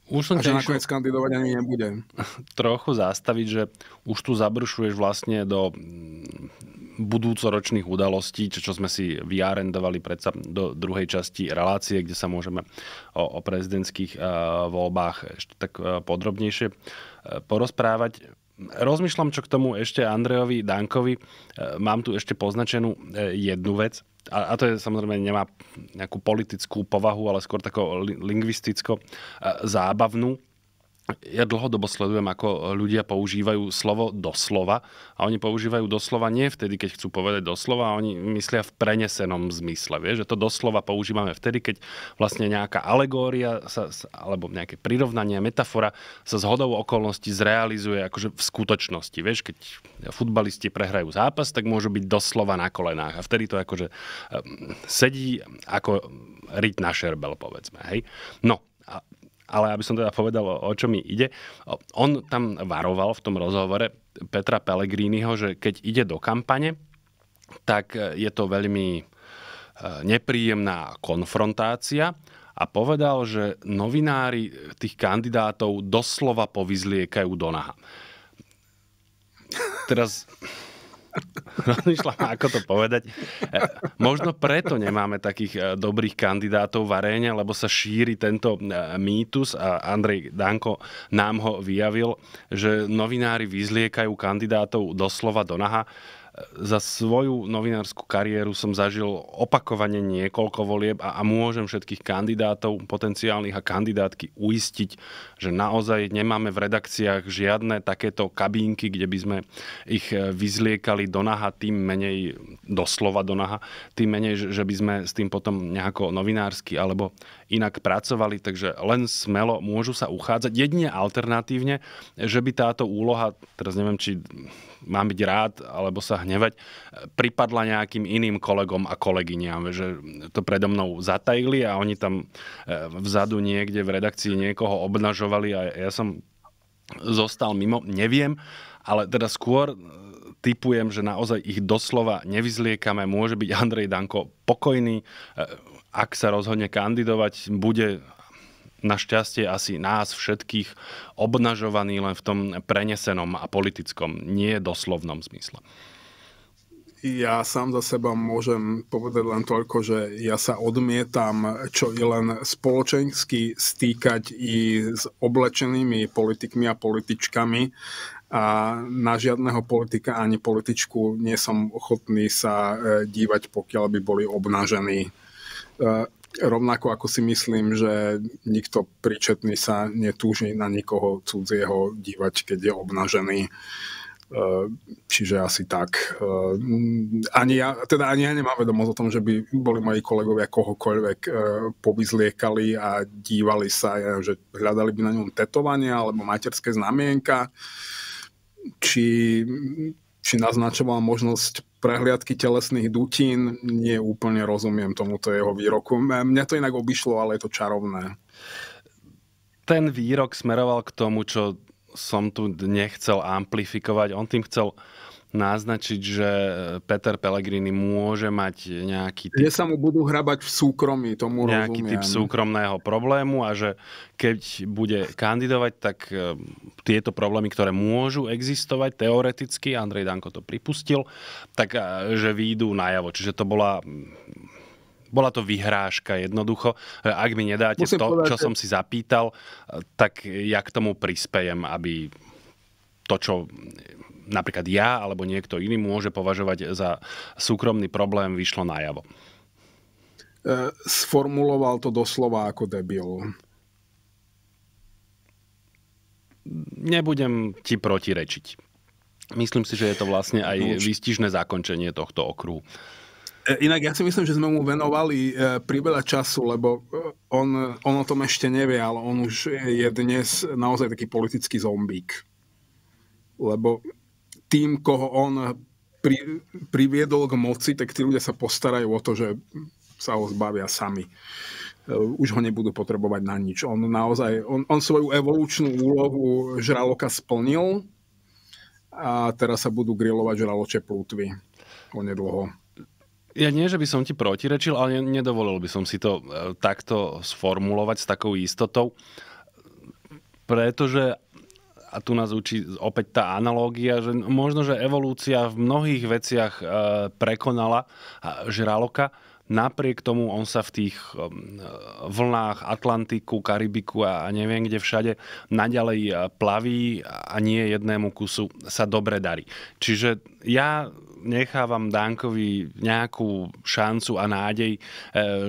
Už som a že nakoniec kandidovať ani nebudem. (laughs) Trochu zastaviť, že už tu zabršuješ vlastne do budúcoročných udalostí, čo, čo sme si vyarendovali predsa do druhej časti relácie, kde sa môžeme o, o prezidentských e, voľbách ešte tak e, podrobnejšie e, porozprávať. Rozmýšľam, čo k tomu ešte Andrejovi Dankovi. Mám tu ešte poznačenú jednu vec, a, a to je samozrejme nemá nejakú politickú povahu, ale skôr takú lingvisticko zábavnú ja dlhodobo sledujem, ako ľudia používajú slovo doslova a oni používajú doslova nie vtedy, keď chcú povedať doslova, oni myslia v prenesenom zmysle. Vieš, že to doslova používame vtedy, keď vlastne nejaká alegória sa, alebo nejaké prirovnanie, metafora sa z hodou okolností zrealizuje akože v skutočnosti. Vieš, keď futbalisti prehrajú zápas, tak môžu byť doslova na kolenách a vtedy to akože ehm, sedí ako riť na šerbel, povedzme. Hej? No, a ale aby som teda povedal, o čo mi ide. On tam varoval v tom rozhovore Petra Pellegriniho, že keď ide do kampane, tak e, je to veľmi e, nepríjemná konfrontácia a povedal, že novinári tých kandidátov doslova povyzliekajú do naha. Teraz Rozmýšľam, ako to povedať. E, možno preto nemáme takých e, dobrých kandidátov v aréne, lebo sa šíri tento e, mýtus a Andrej Danko nám ho vyjavil, že novinári vyzliekajú kandidátov doslova do naha za svoju novinárskú kariéru som zažil opakovane niekoľko volieb a, a môžem všetkých kandidátov, potenciálnych a kandidátky uistiť, že naozaj nemáme v redakciách žiadne takéto kabínky, kde by sme ich eh, vyzliekali do naha, tým menej, doslova do naha, tým menej, že by sme s tým potom nejako novinársky alebo inak pracovali, takže len smelo môžu sa uchádzať. Jedine alternatívne, že by táto úloha, teraz neviem, či mám byť rád alebo sa hnevať, pripadla nejakým iným kolegom a kolegyňam, že to predo mnou zatajili a oni tam e, vzadu niekde v redakcii niekoho obnažovali a ja som zostal mimo, neviem, ale teda skôr e, typujem, že naozaj ich doslova nevyzliekame. Môže byť Andrej Danko pokojný, e, ak sa rozhodne kandidovať, bude našťastie asi nás všetkých obnažovaný len v tom prenesenom a politickom, nie doslovnom zmysle. Ja sám za seba môžem povedať len toľko, že ja sa odmietam čo i len spoločensky stýkať i s oblečenými politikmi a političkami a na žiadneho politika ani političku nie som ochotný sa e, dívať, pokiaľ by boli obnažení e, rovnako ako si myslím, že nikto príčetný sa netúži na nikoho cudzieho dívať, keď je obnažený. E, čiže asi tak. E, ani ja, teda ani ja nemám vedomosť o tom, že by boli moji kolegovia kohokoľvek e, povyzliekali a dívali sa, že hľadali by na ňom tetovania alebo materské znamienka či či naznačoval možnosť prehliadky telesných dutín. Nie úplne rozumiem tomuto jeho výroku. Mňa to inak obišlo, ale je to čarovné. Ten výrok smeroval k tomu, čo som tu nechcel amplifikovať. On tým chcel naznačiť, že e, Peter Pellegrini môže mať nejaký... Typ, Kde sa mu budú hrabať v súkromí, tomu nejaký rozumiem. Nejaký typ súkromného problému a že keď bude kandidovať, tak e, tieto problémy, ktoré môžu existovať teoreticky, Andrej Danko to pripustil, tak e, že výjdú najavo. Čiže to bola bola to vyhrážka jednoducho. Ak mi nedáte Musím to, povedať, čo som si zapýtal, tak ja k tomu prispejem, aby to, čo napríklad ja alebo niekto iný môže považovať za súkromný problém, vyšlo najavo? E, sformuloval to doslova ako debil. Nebudem ti protirečiť. Myslím si, že je to vlastne aj výstižné zakončenie tohto okruhu. E, inak ja si myslím, že sme mu venovali e, priveľa času, lebo on, on o tom ešte nevie, ale on už je dnes naozaj taký politický zombík. Lebo tým, koho on pri, priviedol k moci, tak tí ľudia sa postarajú o to, že sa ho zbavia sami. Eh, už ho nebudú potrebovať na nič. On naozaj, on, on svoju evolučnú úlohu žraloka splnil a teraz sa budú grilovať žraloče plútvy onedlho. Ja nie, že by som ti protirečil, ale nedovolil by som si to eh, takto sformulovať s takou istotou, pretože a tu nás učí opäť tá analógia, že možno, že evolúcia v mnohých veciach e, prekonala žraloka, Napriek tomu on sa v tých e, vlnách Atlantiku, Karibiku a neviem kde všade naďalej e, plaví a nie jednému kusu sa dobre darí. Čiže ja nechávam Dankovi nejakú šancu a nádej,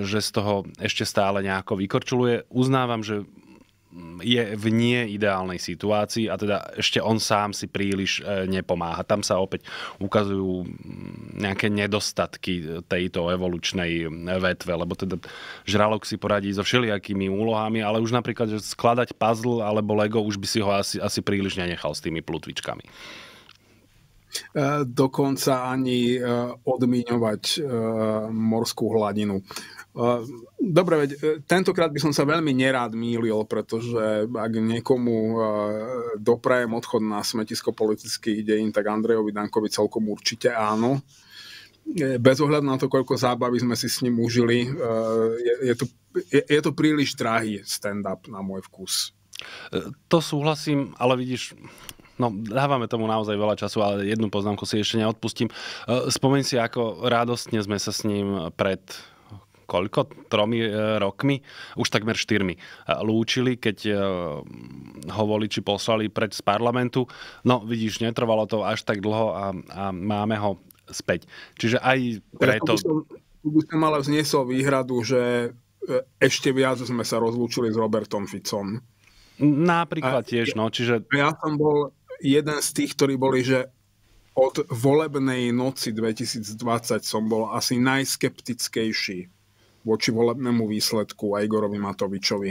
že z toho ešte stále nejako vykorčuluje. Uznávam, že je v nie ideálnej situácii a teda ešte on sám si príliš e, nepomáha. Tam sa opäť ukazujú nejaké nedostatky e, tejto evolučnej vetve, lebo teda žralok si poradí so všelijakými úlohami, ale už napríklad že skladať puzzle alebo Lego už by si ho asi, asi príliš nenechal s tými plutvičkami e, dokonca ani odmiňovať morskú hladinu. Ehm, dobre, veď e, tentokrát by som sa veľmi nerád mýlil, pretože ak niekomu e, doprajem odchod na smetisko politických dejín, tak Andrejovi Dankovi celkom určite áno. E, bez ohľadu na to, koľko zábavy sme si s ním užili, je, je, to, je, je to príliš drahý stand-up na môj vkus. To súhlasím, ale vidíš, No, dávame tomu naozaj veľa času, ale jednu poznámku si ešte neodpustím. Spomeň si, ako radostne sme sa s ním pred koľko, tromi e, rokmi, už takmer štyrmi, e, lúčili, keď e, ho voliči poslali preč z parlamentu. No vidíš, netrvalo to až tak dlho a, a máme ho späť. Čiže aj preto... Ja, tu, by som, tu by som ale vzniesol výhradu, že ešte viac sme sa rozlúčili s Robertom Ficom. Napríklad a, tiež, no, čiže... Ja som bol jeden z tých, ktorí boli, že od volebnej noci 2020 som bol asi najskeptickejší voči volebnému výsledku a Igorovi Matovičovi.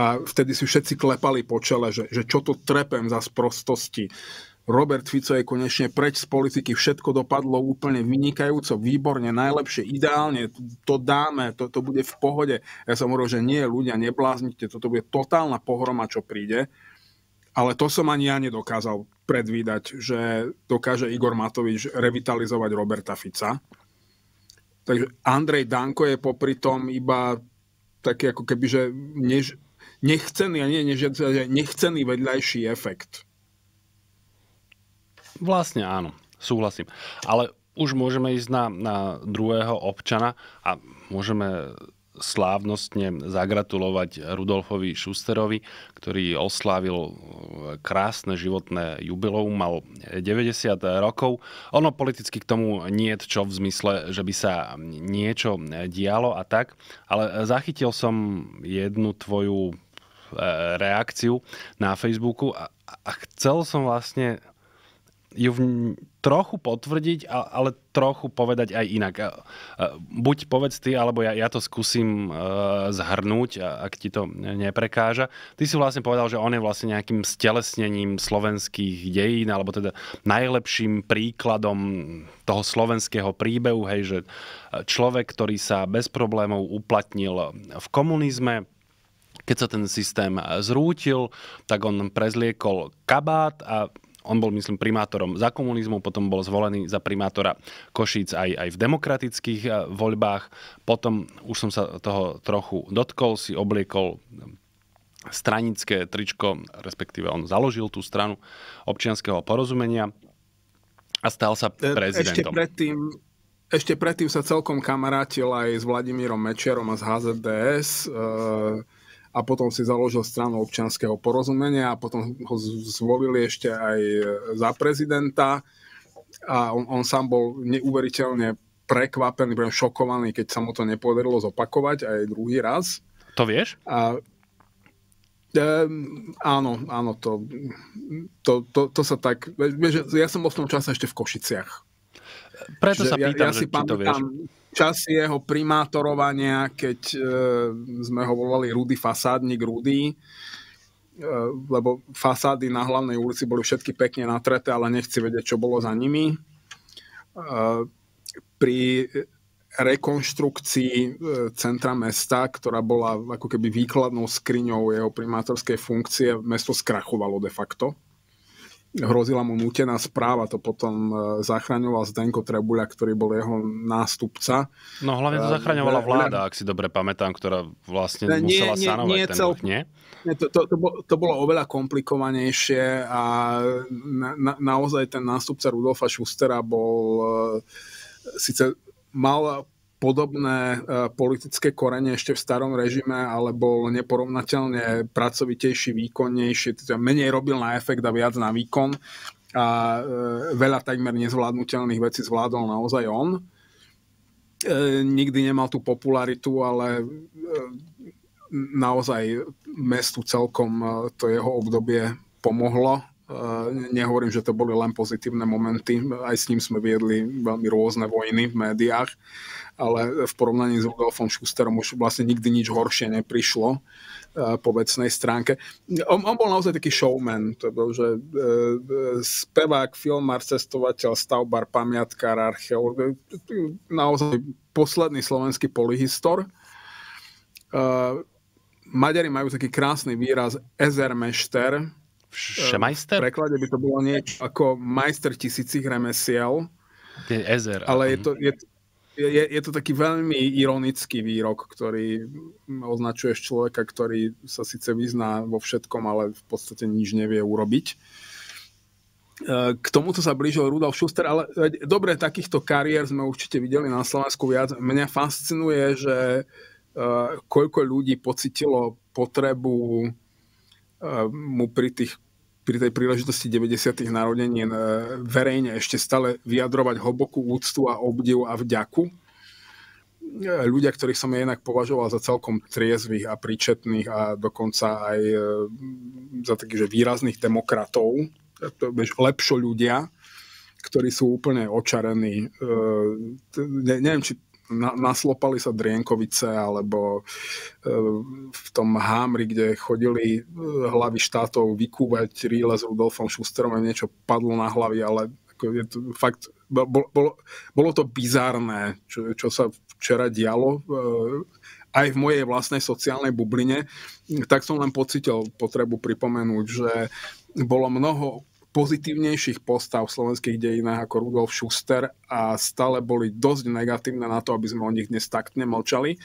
A vtedy si všetci klepali po čele, že, že čo to trepem za sprostosti. Robert Fico je konečne preč z politiky, všetko dopadlo úplne vynikajúco, výborne, najlepšie, ideálne, to dáme, to, to bude v pohode. Ja som hovoril, že nie, ľudia, nebláznite, toto bude totálna pohroma, čo príde. Ale to som ani ja nedokázal predvídať, že dokáže Igor Matovič revitalizovať Roberta Fica. Takže Andrej Danko je popri tom iba taký ako keby, že než, nechcený, a nie než, nechcený vedľajší efekt. Vlastne áno, súhlasím. Ale už môžeme ísť na, na druhého občana a môžeme slávnostne zagratulovať Rudolfovi Šusterovi, ktorý oslávil krásne životné jubileum, mal 90 rokov. Ono politicky k tomu nie je čo v zmysle, že by sa niečo dialo a tak, ale zachytil som jednu tvoju e, reakciu na Facebooku a, a chcel som vlastne ju v, trochu potvrdiť, ale trochu povedať aj inak. Buď povedz ty, alebo ja, ja to skúsim e, zhrnúť, ak ti to neprekáža. Ty si vlastne povedal, že on je vlastne nejakým stelesnením slovenských dejín, alebo teda najlepším príkladom toho slovenského príbehu, hej, že človek, ktorý sa bez problémov uplatnil v komunizme, keď sa ten systém zrútil, tak on prezliekol kabát a on bol, myslím, primátorom za komunizmu, potom bol zvolený za primátora Košíc aj, aj v demokratických e, voľbách. Potom už som sa toho trochu dotkol, si obliekol stranické tričko, respektíve on založil tú stranu občianského porozumenia a stal sa e, prezidentom. Ešte predtým, ešte predtým sa celkom kamarátil aj s Vladimírom Mečerom a z HZDS. E- a potom si založil stranu občianskeho porozumenia a potom ho zvolili ešte aj e, za prezidenta a on, on sám bol neuveriteľne prekvapený, budem šokovaný, keď sa mu to nepodarilo zopakovať aj druhý raz. To vieš? A, e, áno, áno, to, to, to, to sa tak... Vieš, ja som bol v tom čase ešte v Košiciach. Preto že sa pýtam, ja, ja že si či pamätám, to vieš čas jeho primátorovania, keď e, sme ho volali Rudy Fasádnik Rudy, e, lebo fasády na hlavnej ulici boli všetky pekne natreté, ale nechci vedieť, čo bolo za nimi. E, pri rekonštrukcii e, centra mesta, ktorá bola ako keby výkladnou skriňou jeho primátorskej funkcie, mesto skrachovalo de facto hrozila mu nútená správa, to potom e, zachraňoval Zdenko Trebuľa, ktorý bol jeho nástupca. No hlavne to e, zachraňovala e, vláda, ak si dobre pamätám, ktorá vlastne musela nie, sanovať nie, ten cel... nie? nie to, to, to, bolo, to bolo oveľa komplikovanejšie a na, na, naozaj ten nástupca Rudolfa Šustera bol síce mal podobné e, politické korene ešte v starom režime, ale bol neporovnateľne pracovitejší, výkonnejší, teda menej robil na efekt a viac na výkon a e, veľa takmer nezvládnutelných vecí zvládol naozaj on. E, nikdy nemal tú popularitu, ale naozaj mestu celkom to jeho obdobie pomohlo nehovorím, že to boli len pozitívne momenty, aj s ním sme viedli veľmi rôzne vojny v médiách, ale v porovnaní s Rudolfom Schusterom už vlastne nikdy nič horšie neprišlo eh, po vecnej stránke. On, on bol naozaj taký showman, to bol, že e, spevák, filmár, cestovateľ, stavbar, pamiatkár, archeolog, naozaj posledný slovenský polyhistor. E, Maďari majú taký krásny výraz ezermešter. Šemajster? V preklade by to bolo niečo ako majster tisícich remesiel. ezer. Ale je mhm. to, je, je, je to taký veľmi ironický výrok, ktorý označuješ človeka, ktorý sa síce vyzná vo všetkom, ale v podstate nič nevie urobiť. E, k tomuto sa blížil Rudolf Schuster, ale dobre, takýchto kariér sme určite videli na Slovensku viac. Mňa fascinuje, že e, koľko ľudí pocitilo potrebu e, mu pri tých pri tej príležitosti 90. narodenín e, verejne ešte stále vyjadrovať hlbokú úctu a obdiv a vďaku. E, ľudia, ktorých som jednak považoval za celkom triezvých a príčetných a dokonca aj e, za takých výrazných demokratov, lepšo ľudia, ktorí sú úplne očarení. Ne, neviem, či na, naslopali sa drienkovice alebo e, v tom hámri, kde chodili e, hlavy štátov vykúvať Ríle s Rudolfom Šusterom a niečo padlo na hlavy, ale ako je to fakt, bolo, bol, bolo to bizárne, čo, čo sa včera dialo. E, aj v mojej vlastnej sociálnej bubline, tak som len pocitil potrebu pripomenúť, že bolo mnoho pozitívnejších postav v slovenských dejinách ako Rudolf Schuster a stále boli dosť negatívne na to, aby sme o nich dnes tak nemlčali.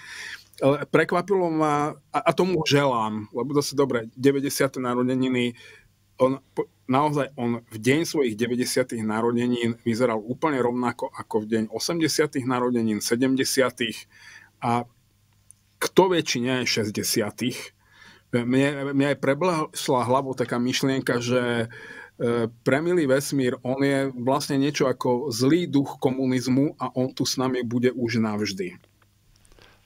Prekvapilo ma, a, a tomu želám, lebo zase dobre, 90. narodeniny, on, naozaj on v deň svojich 90. narodenín vyzeral úplne rovnako ako v deň 80. narodenín, 70. a kto vie, či nie 60. Mne, mne aj preblahla hlavou taká myšlienka, že uh, E, premilý vesmír, on je vlastne niečo ako zlý duch komunizmu a on tu s nami bude už navždy.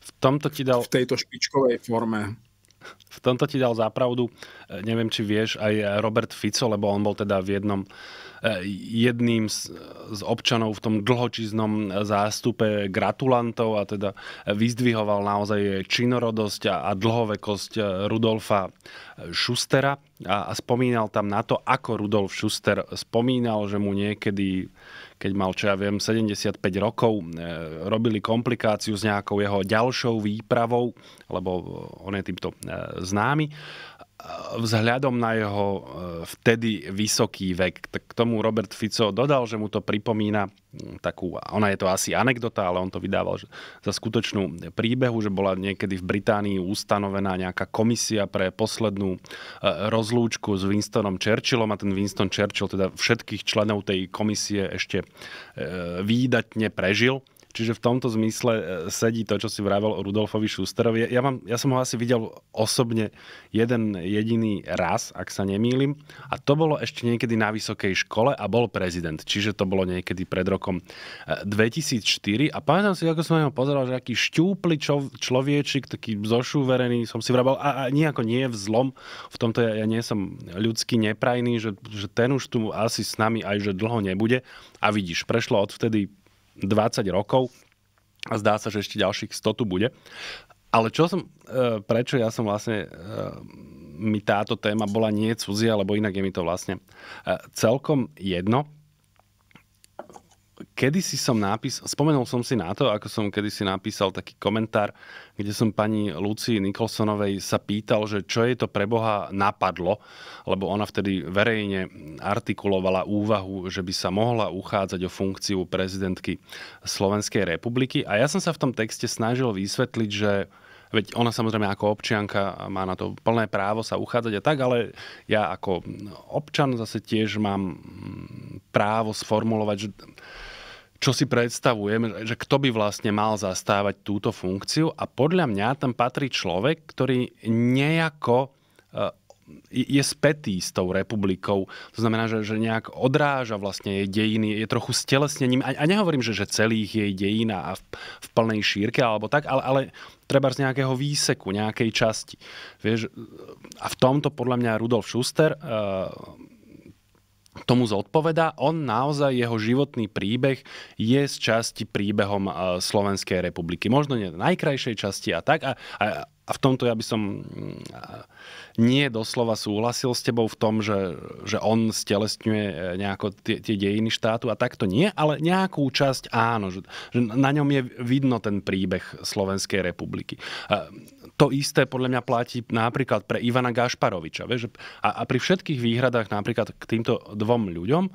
V tomto ti dal... V tejto špičkovej forme. V tomto ti dal zápravdu, e, neviem, či vieš, aj Robert Fico, lebo on bol teda v jednom jedným z, občanov v tom dlhočiznom zástupe gratulantov a teda vyzdvihoval naozaj činorodosť a, dlhovekosť eh, Rudolfa eh, Schustera a, spomínal tam na to, ako Rudolf Schuster spomínal, že mu niekedy keď mal, čo ja viem, 75 rokov, eh, robili komplikáciu s nejakou jeho ďalšou výpravou, lebo on je týmto známy vzhľadom na jeho e, vtedy vysoký vek. k tomu Robert Fico dodal, že mu to pripomína mm, takú, ona je to asi anekdota, ale on to vydával že za skutočnú príbehu, že bola niekedy v Británii ustanovená nejaká komisia pre poslednú e, rozlúčku s Winstonom Churchillom a ten Winston Churchill teda všetkých členov tej komisie ešte e, výdatne prežil Čiže v tomto zmysle e, sedí to, čo si vravel o Rudolfovi Šusterovi. Ja, mám, ja som ho asi videl osobne jeden jediný raz, ak sa nemýlim. A to bolo ešte niekedy na vysokej škole a bol prezident. Čiže to bolo niekedy pred rokom 2004. E, a pamätám si, ako som neho pozeral, že aký šťúpli čo, človečik, taký zošúverený, som si vravel, a, a nejako nie je vzlom. V tomto ja, ja nie som ľudský neprajný, že, že ten už tu asi s nami aj že dlho nebude. A vidíš, prešlo odvtedy 20 rokov a zdá sa, že ešte ďalších 100 tu bude. Ale čo som, e, prečo ja som vlastne, e, mi táto téma bola nie cudzia, lebo inak je mi to vlastne e, celkom jedno, Kedy si som napísal, spomenul som si na to, ako som kedysi napísal taký komentár, kde som pani Lucii Nikolsonovej sa pýtal, že čo je to pre Boha napadlo, lebo ona vtedy verejne artikulovala úvahu, že by sa mohla uchádzať o funkciu prezidentky Slovenskej republiky. A ja som sa v tom texte snažil vysvetliť, že Veď ona samozrejme ako občianka má na to plné právo sa uchádzať a tak, ale ja ako občan zase tiež mám právo sformulovať, že čo si predstavujem, že kto by vlastne mal zastávať túto funkciu a podľa mňa tam patrí človek, ktorý nejako eh, je spätý s tou republikou. To znamená, že, že nejak odráža vlastne jej dejiny, je trochu stelesnením. A, a nehovorím, že, že celých jej dejín a v, v plnej šírke alebo tak, ale, ale treba z nejakého výseku, nejakej časti. Vieš, a v tomto podľa mňa Rudolf Schuster uh, tomu zodpoveda. On naozaj, jeho životný príbeh je z časti príbehom e, Slovenskej republiky. Možno nie najkrajšej časti a tak. A, a, a v tomto ja by som mm, nie doslova súhlasil s tebou v tom, že, že on stelesňuje e, nejako tie, tie dejiny štátu a takto nie, ale nejakú časť áno, že, že na ňom je vidno ten príbeh Slovenskej republiky. E, to isté podľa mňa platí napríklad pre Ivana Gašparoviča. Vieš, a, a pri všetkých výhradách napríklad k týmto dvom ľuďom,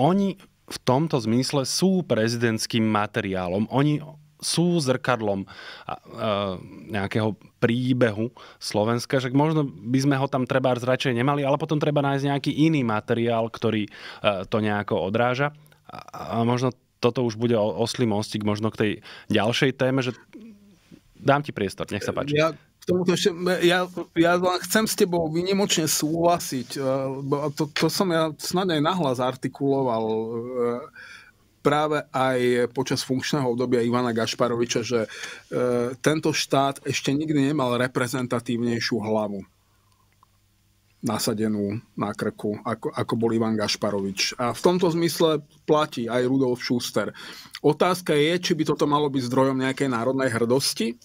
oni v tomto zmysle sú prezidentským materiálom. Oni sú zrkadlom nejakého príbehu Slovenska, že možno by sme ho tam treba radšej nemali, ale potom treba nájsť nejaký iný materiál, ktorý e, to nejako odráža. A možno toto už bude oslý mostík možno k tej ďalšej téme, že dám ti priestor, nech sa páči. Ja tomuto ja, ja len chcem s tebou vynimočne súhlasiť. Eh, to, to som ja snad aj nahlas artikuloval eh, práve aj počas funkčného obdobia Ivana Gašparoviča, že eh, tento štát ešte nikdy nemal reprezentatívnejšiu hlavu nasadenú na krku, ako, ako bol Ivan Gašparovič. A v tomto zmysle platí aj Rudolf Schuster. Otázka je, či by toto malo byť zdrojom nejakej národnej hrdosti,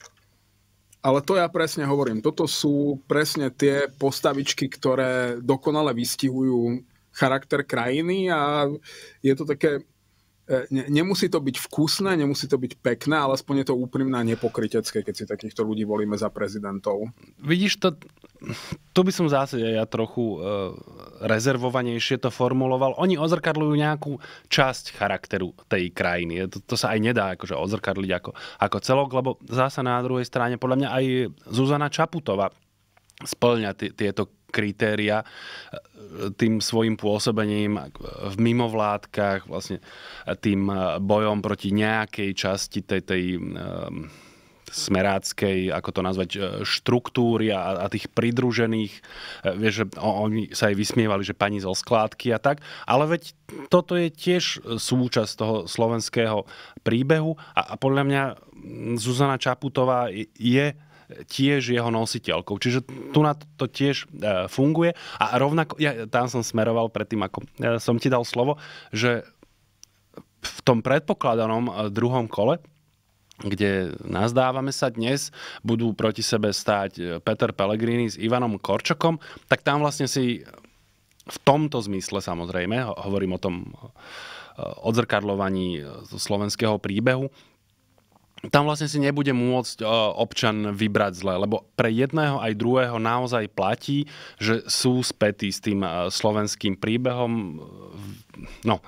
ale to ja presne hovorím. Toto sú presne tie postavičky, ktoré dokonale vystihujú charakter krajiny a je to také E, ne, nemusí to byť vkusné, nemusí to byť pekné, ale aspoň je to úprimné a nepokritecké, keď si takýchto ľudí volíme za prezidentov. Vidíš, to, tu by som zase ja trochu e, rezervovanejšie to formuloval. Oni ozrkadľujú nejakú časť charakteru tej krajiny. To, to sa aj nedá akože ozrkadliť ako, ako celok, lebo zase na druhej strane podľa mňa aj Zuzana Čaputová splňa tieto kritéria e, tým svojim pôsobením v mimovládkach, vlastne e, tým e, bojom proti nejakej časti tej, tej smeráckej, ako to nazvať, štruktúry a, a tých pridružených. Vieš, že oni sa aj vysmievali, že pani zo skládky a tak. Ale veď toto je tiež súčasť toho slovenského príbehu a, a podľa mňa Zuzana Čaputová je tiež jeho nositeľkou. Čiže tu na to tiež e, funguje. A rovnako, ja tam som smeroval predtým, ako e, som ti dal slovo, že v tom predpokladanom e, druhom kole kde nazdávame sa dnes, budú proti sebe stáť Peter Pellegrini s Ivanom Korčokom, tak tam vlastne si v tomto zmysle samozrejme, hovorím o tom odzrkadlovaní slovenského príbehu, tam vlastne si nebude môcť e, občan vybrať zle, lebo pre jedného aj druhého naozaj platí, že sú spätí s tým e, slovenským príbehom. No,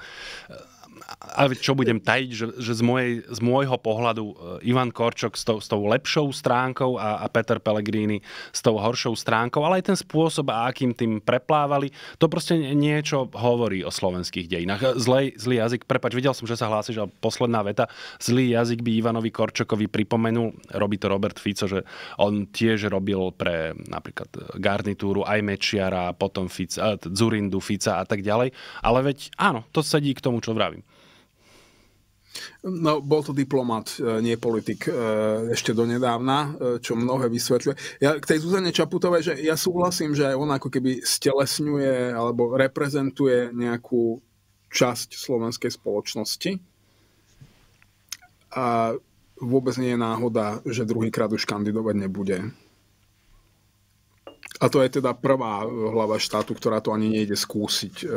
ale čo budem tajiť, že, že z, mojej, z môjho pohľadu eh, Ivan Korčok s tou, s tou lepšou stránkou a, a Peter Pellegrini s tou horšou stránkou, ale aj ten spôsob, akým tým preplávali, to proste niečo hovorí o slovenských dejinách. Eh, zlej, zlý jazyk, prepač, videl som, že sa hlásiš, ale posledná veta, zlý jazyk by Ivanovi Korčokovi pripomenul, robí to Robert Fico, že on tiež robil pre napríklad eh, garnitúru aj Mečiara, potom Fica, Zurindu, Fica a tak ďalej, ale veď áno, to sedí k tomu, čo vravím. No, bol to diplomat, e, nie politik e, ešte donedávna, e, čo mnohé vysvetľuje. Ja k tej Zuzane Čaputovej, že ja súhlasím, že aj ona ako keby stelesňuje alebo reprezentuje nejakú časť slovenskej spoločnosti. A vôbec nie je náhoda, že druhýkrát už kandidovať nebude. A to je teda prvá eh, hlava štátu, ktorá to ani nejde skúsiť e,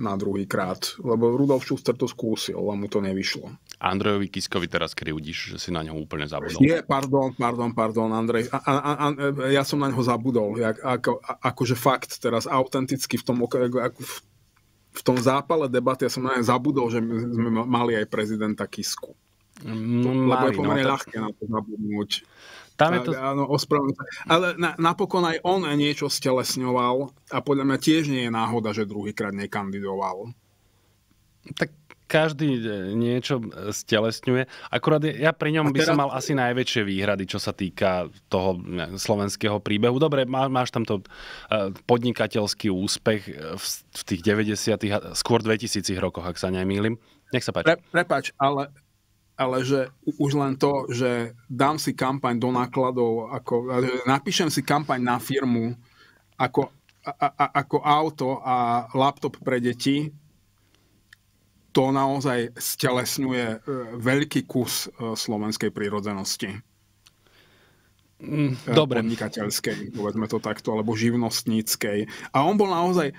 na druhý krát. Lebo Rudolf Schuster to skúsil, ale mu to nevyšlo. Andrejovi Kiskovi teraz kriudiš, že si na ňo úplne zabudol. Nie, pardon, pardon, pardon, Andrej. A, a, a, ja som na ňo zabudol. Jak, ako, a, akože fakt, teraz autenticky v tom, ako v, v tom zápale debaty, ja som na ňo zabudol, že sme mali aj prezidenta Kisku. No, Lebo je no, pomerne no, tak... ľahké na to zabudnúť. Tam je to... Áno, ospravedlňujem sa. Ale na, napokon aj on niečo stelesňoval a podľa mňa tiež nie je náhoda, že druhýkrát nekandidoval. Tak každý e, niečo e, stelesňuje. Akurát ja pri ňom teraz... by som mal asi najväčšie výhrady, čo sa týka toho e, slovenského príbehu. Dobre, má, máš tam to podnikateľský úspech v, v tých 90 skôr 2000 rokoch, ak sa nemýlim. Nech sa páči. Pre, prepač, ale ale že už len to, že dám si kampaň do nákladov, ako, napíšem si kampaň na firmu ako, a, a, ako auto a laptop pre deti, to naozaj stelesňuje e, veľký kus e, slovenskej prírodzenosti. Mm, e, dobre. Podnikateľskej, povedzme to takto, alebo živnostníckej. A on bol naozaj,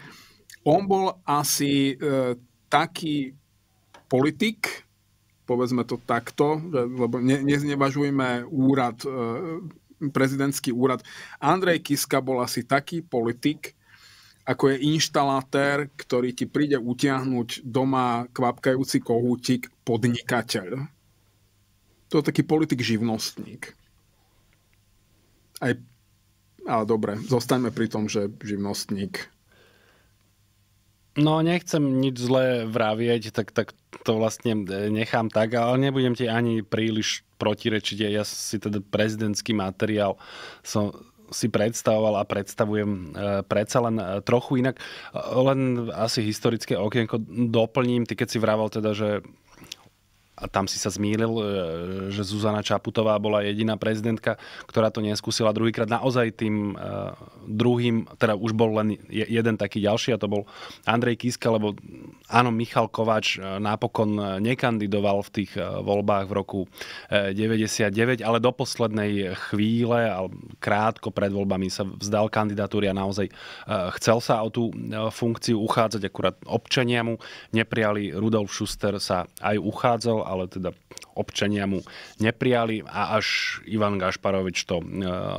on bol asi e, taký politik, povedzme to takto, lebo ne, neznevažujme úrad, e, prezidentský úrad. Andrej Kiska bol asi taký politik, ako je inštalatér, ktorý ti príde utiahnuť doma kvapkajúci kohútik podnikateľ. To je taký politik živnostník. Aj, ale dobre, zostaňme pri tom, že živnostník No nechcem nič zlé vravieť, tak, tak to vlastne e, nechám tak, ale nebudem ti ani príliš protirečiť. Ja si teda prezidentský materiál som si predstavoval a predstavujem e, predsa len e, trochu inak. Len asi historické okienko doplním. Ty keď si vrával teda, že a tam si sa zmýlil, e, že Zuzana Čaputová bola jediná prezidentka, ktorá to neskúsila druhýkrát. Naozaj tým e, druhým, teda už bol len jeden taký ďalší a to bol Andrej Kiska, lebo Áno, Michal Kovač e, napokon e, nekandidoval v tých e, voľbách v roku 99, ale do poslednej chvíle, krátko pred voľbami sa vzdal kandidatúry a naozaj chcel sa o tú funkciu uchádzať, akurát občania mu neprijali. Rudolf Schuster sa aj uchádzal, ale teda občania mu neprijali a až Ivan Gašparovič to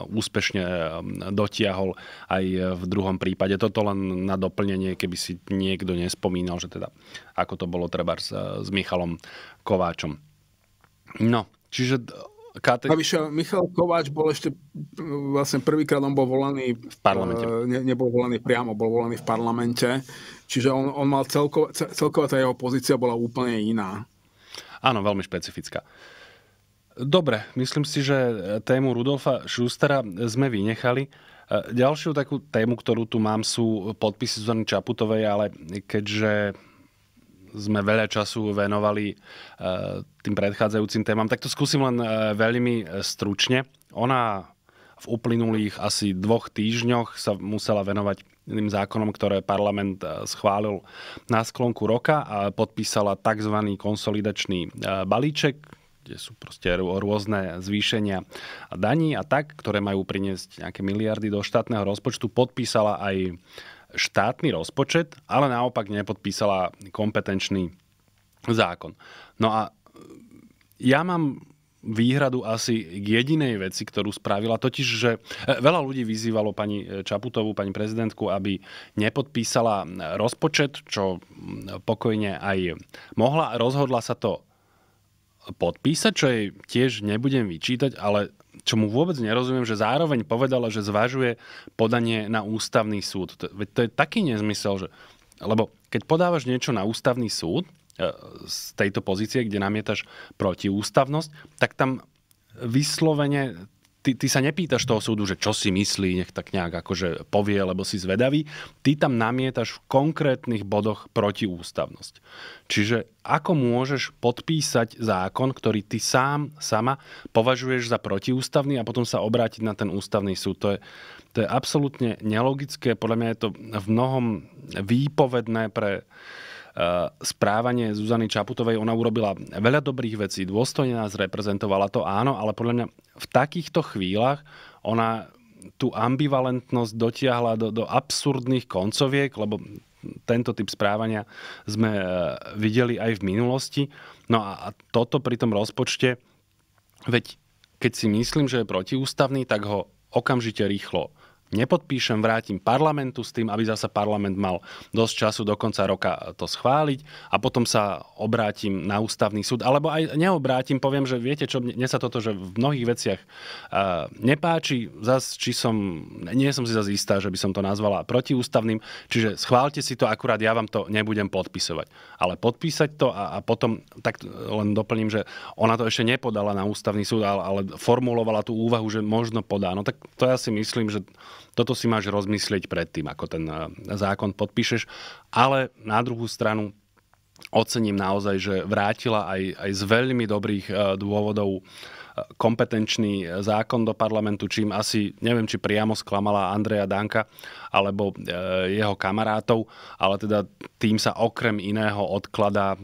úspešne dotiahol aj v druhom prípade. Toto len na doplnenie, keby si niekto nespomínal, že teda ako to bolo treba s, s Michalom Kováčom. No, čiže e, Kate... A Michal Kováč bol ešte, vlastne prvýkrát on bol volaný... V parlamente. E, ne, nebol volaný priamo, bol volaný v parlamente. Čiže on, on mal celko, celková tá jeho pozícia bola úplne iná. Áno, veľmi špecifická. Dobre, myslím si, že tému Rudolfa Šustera sme vynechali. E, ďalšiu takú tému, ktorú tu mám, sú podpisy Zuzany Čaputovej, ale keďže sme veľa času venovali e, tým predchádzajúcim témam, tak to skúsim len e, veľmi e, stručne. Ona v uplynulých asi dvoch týždňoch sa musela venovať tým zákonom, ktoré parlament schválil na sklonku roka a podpísala tzv. konsolidačný balíček, kde sú proste rôzne zvýšenia daní a tak, ktoré majú priniesť nejaké miliardy do štátneho rozpočtu, podpísala aj štátny rozpočet, ale naopak nepodpísala kompetenčný zákon. No a e, ja mám výhradu asi k jedinej veci, ktorú spravila, totiž, že e, veľa ľudí vyzývalo pani e, Čaputovú, pani prezidentku, aby nepodpísala rozpočet, čo pokojne aj mohla. Rozhodla sa to podpísať, čo jej tiež nebudem vyčítať, ale čo mu vôbec nerozumiem, že zároveň povedala, že zvažuje podanie na ústavný súd. To, veď to je taký nezmysel, že... Lebo keď podávaš niečo na ústavný súd e, z tejto pozície, kde namietaš protiústavnosť, tak tam vyslovene ty, ty sa nepýtaš toho súdu, že čo si myslí, nech tak nejak akože povie, lebo si zvedavý. Ty tam namietaš v konkrétnych bodoch protiústavnosť. Čiže ako môžeš podpísať zákon, ktorý ty sám, sama považuješ za protiústavný a potom sa obrátiť na ten ústavný súd. To je, to je absolútne nelogické, podľa mňa je to v mnohom výpovedné pre Eh, správanie Zuzany Čaputovej, ona urobila veľa dobrých vecí, dôstojne nás reprezentovala to áno, ale podľa mňa v takýchto chvíľach ona tú ambivalentnosť dotiahla do, do absurdných koncoviek, lebo tento typ správania sme eh, videli aj v minulosti. No a toto pri tom rozpočte, veď keď si myslím, že je protiústavný, tak ho okamžite rýchlo nepodpíšem, vrátim parlamentu s tým, aby zase parlament mal dosť času do konca roka to schváliť a potom sa obrátim na ústavný súd. Alebo aj neobrátim, poviem, že viete čo, mne sa toto, že v mnohých veciach uh, nepáči, zas, či som, nie som si zase istá, že by som to nazvala protiústavným, čiže schválte si to, akurát ja vám to nebudem podpisovať. Ale podpísať to a, a potom, tak len doplním, že ona to ešte nepodala na ústavný súd, ale, ale formulovala tú úvahu, že možno podá. No tak to ja si myslím, že toto si máš rozmyslieť predtým, ako ten eh, zákon podpíšeš. Ale na druhú stranu ocením naozaj, že vrátila aj, aj z veľmi dobrých eh, dôvodov kompetenčný zákon do parlamentu, čím asi, neviem, či priamo sklamala Andreja Danka alebo e, jeho kamarátov, ale teda tým sa okrem iného odkladá e,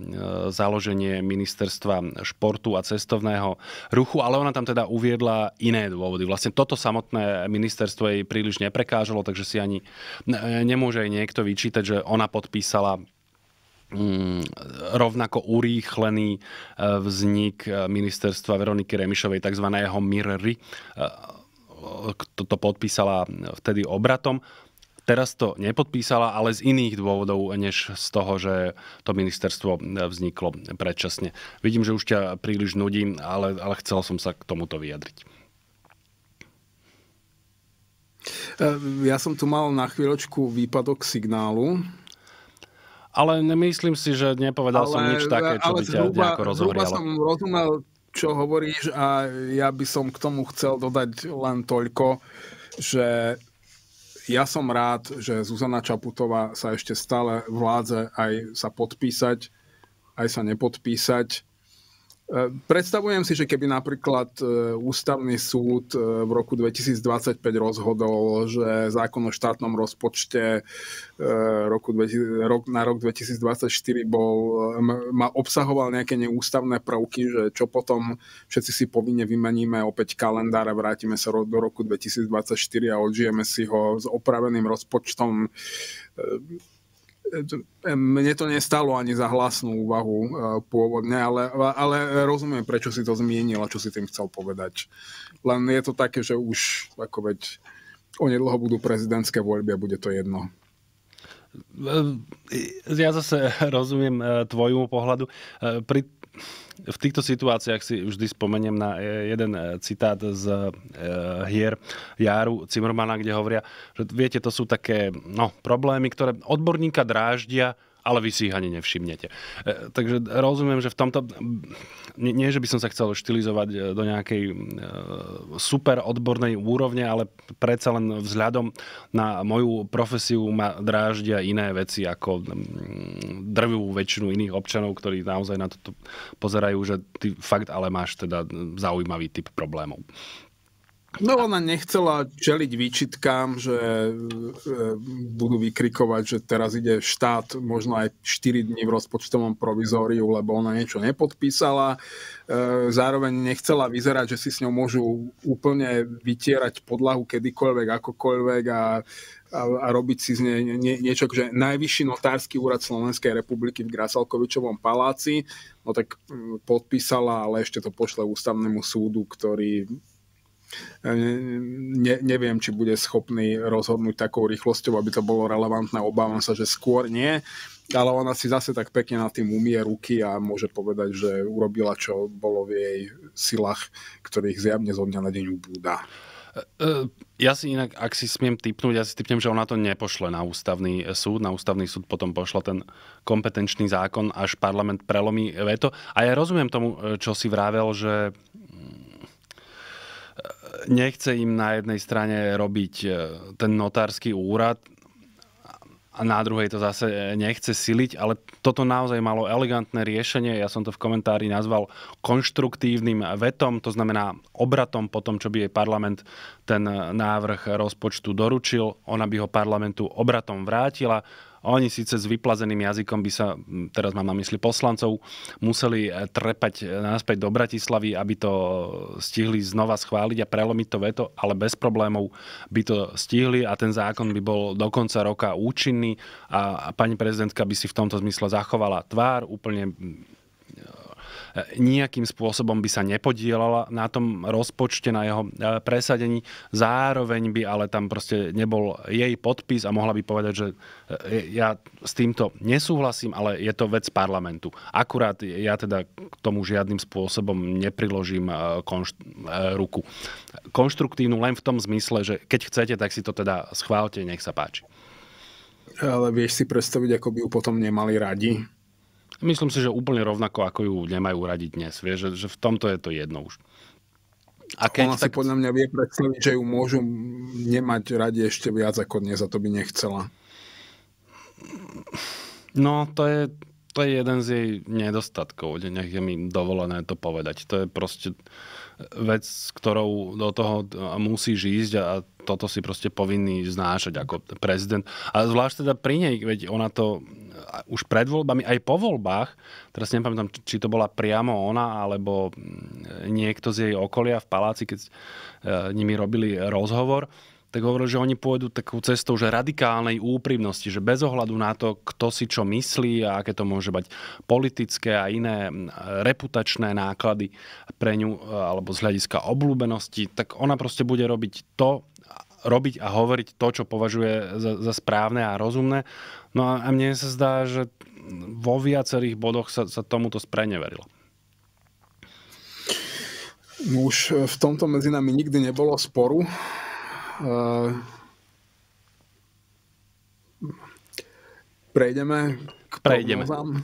založenie ministerstva športu a cestovného ruchu, ale ona tam teda uviedla iné dôvody. Vlastne toto samotné ministerstvo jej príliš neprekážalo, takže si ani e, nemôže aj niekto vyčítať, že ona podpísala Mm, rovnako urýchlený e, vznik e, ministerstva Veroniky Remišovej, tzv. jeho MIRRY, e, to podpísala vtedy obratom. Teraz to nepodpísala, ale z iných dôvodov, než z toho, že to ministerstvo vzniklo predčasne. Vidím, že už ťa príliš nudím, ale, ale chcel som sa k tomuto vyjadriť. Ja som tu mal na chvíľočku výpadok signálu. Ale nemyslím si, že nepovedal ale, som nič také, čo by ťa nejako rozhovorilo. som rozumel, čo hovoríš a ja by som k tomu chcel dodať len toľko, že ja som rád, že Zuzana Čaputová sa ešte stále vládze aj sa podpísať, aj sa nepodpísať E, predstavujem si, že keby napríklad e, ústavný súd e, v roku 2025 rozhodol, že zákon o štátnom rozpočte roku, rok, na rok 2024 bol, ma, obsahoval nejaké neústavné prvky, že čo potom všetci si povinne vymeníme opäť kalendár a vrátime sa do roku 2024 a odžijeme si ho s opraveným rozpočtom mne to nestalo ani za hlasnú úvahu e, pôvodne, ale, ale rozumiem, prečo si to zmienil a čo si tým chcel povedať. Len je to také, že už ako veď onedlho budú prezidentské voľby a bude to jedno. E, ja zase (laughs) rozumiem e, tvojmu pohľadu. Pri v týchto situáciách si vždy spomeniem na e, jeden e, citát z e, hier Jaru Cimrmana, kde hovoria, že viete, to sú také no, problémy, ktoré odborníka dráždia, ale vy si ich ani nevšimnete. E, takže rozumiem, že v tomto... Nie, že by som sa chcel štilizovať e, do nejakej e, super odbornej úrovne, ale predsa len vzhľadom na moju profesiu ma dráždia iné veci ako drvivú väčšinu iných občanov, ktorí naozaj na toto pozerajú, že ty fakt ale máš teda zaujímavý typ problémov. No ona nechcela čeliť výčitkám, že e, budú vykrikovať, že teraz ide štát možno aj 4 dní v rozpočtovom provizóriu, lebo ona niečo nepodpísala. E, zároveň nechcela vyzerať, že si s ňou môžu úplne vytierať podlahu kedykoľvek, akokoľvek a, a, a robiť si z nej nie, niečo, že najvyšší notársky úrad Slovenskej republiky v Grasalkovičovom paláci, no tak podpísala, ale ešte to pošle ústavnému súdu, ktorý Ehm, ne, neviem, či bude schopný rozhodnúť takou rýchlosťou, aby to bolo relevantné. Obávam sa, že skôr nie. Ale ona si zase tak pekne na tým umie ruky a môže povedať, že urobila, čo bolo v jej silách, ktorých zjavne zo dňa na deň ubúda. E, e, ja si inak, ak si smiem typnúť, ja si typnem, že ona to nepošle na ústavný súd. Na ústavný súd potom pošla ten kompetenčný zákon, až parlament prelomí veto. A ja rozumiem tomu, e, čo si vravel, že nechce im na jednej strane robiť e, ten notársky úrad, a na druhej to zase e, nechce siliť, ale toto naozaj malo elegantné riešenie. Ja som to v komentári nazval konštruktívnym vetom, to znamená obratom po tom, čo by jej parlament ten návrh rozpočtu doručil. Ona by ho parlamentu obratom vrátila oni síce s vyplazeným jazykom by sa, teraz mám na mysli poslancov, museli e, trepať e, naspäť do Bratislavy, aby to stihli znova schváliť a prelomiť to veto, ale bez problémov by to stihli a ten zákon by bol do konca roka účinný a pani prezidentka by si v tomto zmysle zachovala tvár, úplne nejakým spôsobom by sa nepodielala na tom rozpočte, na jeho e, presadení. Zároveň by ale tam proste nebol jej podpis a mohla by povedať, že e, ja s týmto nesúhlasím, ale je to vec parlamentu. Akurát ja teda k tomu žiadnym spôsobom nepriložím e, konšt- ruku. Konštruktívnu len v tom zmysle, že keď chcete, tak si to teda schválte, nech sa páči. Ale vieš si predstaviť, ako by ju potom nemali radi? Myslím si, že úplne rovnako, ako ju nemajú uradiť dnes. Vieš, že, že v tomto je to jedno už. A keď, Ona tak... podľa mňa vie predstaviť, že ju môžu nemať radi ešte viac ako dnes a to by nechcela. No, to je, to je jeden z jej nedostatkov. Nech je mi dovolené to povedať. To je proste vec, s ktorou do toho musí ísť a toto si proste povinný znášať ako prezident. A zvlášť teda pri nej, veď ona to už pred voľbami, aj po voľbách, teraz nepamätám, či to bola priamo ona, alebo niekto z jej okolia v paláci, keď eh, nimi robili rozhovor, tak hovoril, že oni pôjdu takou cestou že radikálnej úprimnosti, že bez ohľadu na to, kto si čo myslí a aké to môže mať politické a iné reputačné náklady pre ňu e, alebo z hľadiska obľúbenosti, tak ona proste bude robiť to, robiť a hovoriť to, čo považuje za, za správne a rozumné. No a, a mne sa zdá, že vo viacerých bodoch sa, sa tomuto spreneverilo. No už e, v tomto medzi nami nikdy nebolo sporu. Ehm, prejdeme k prejdeme. Tomu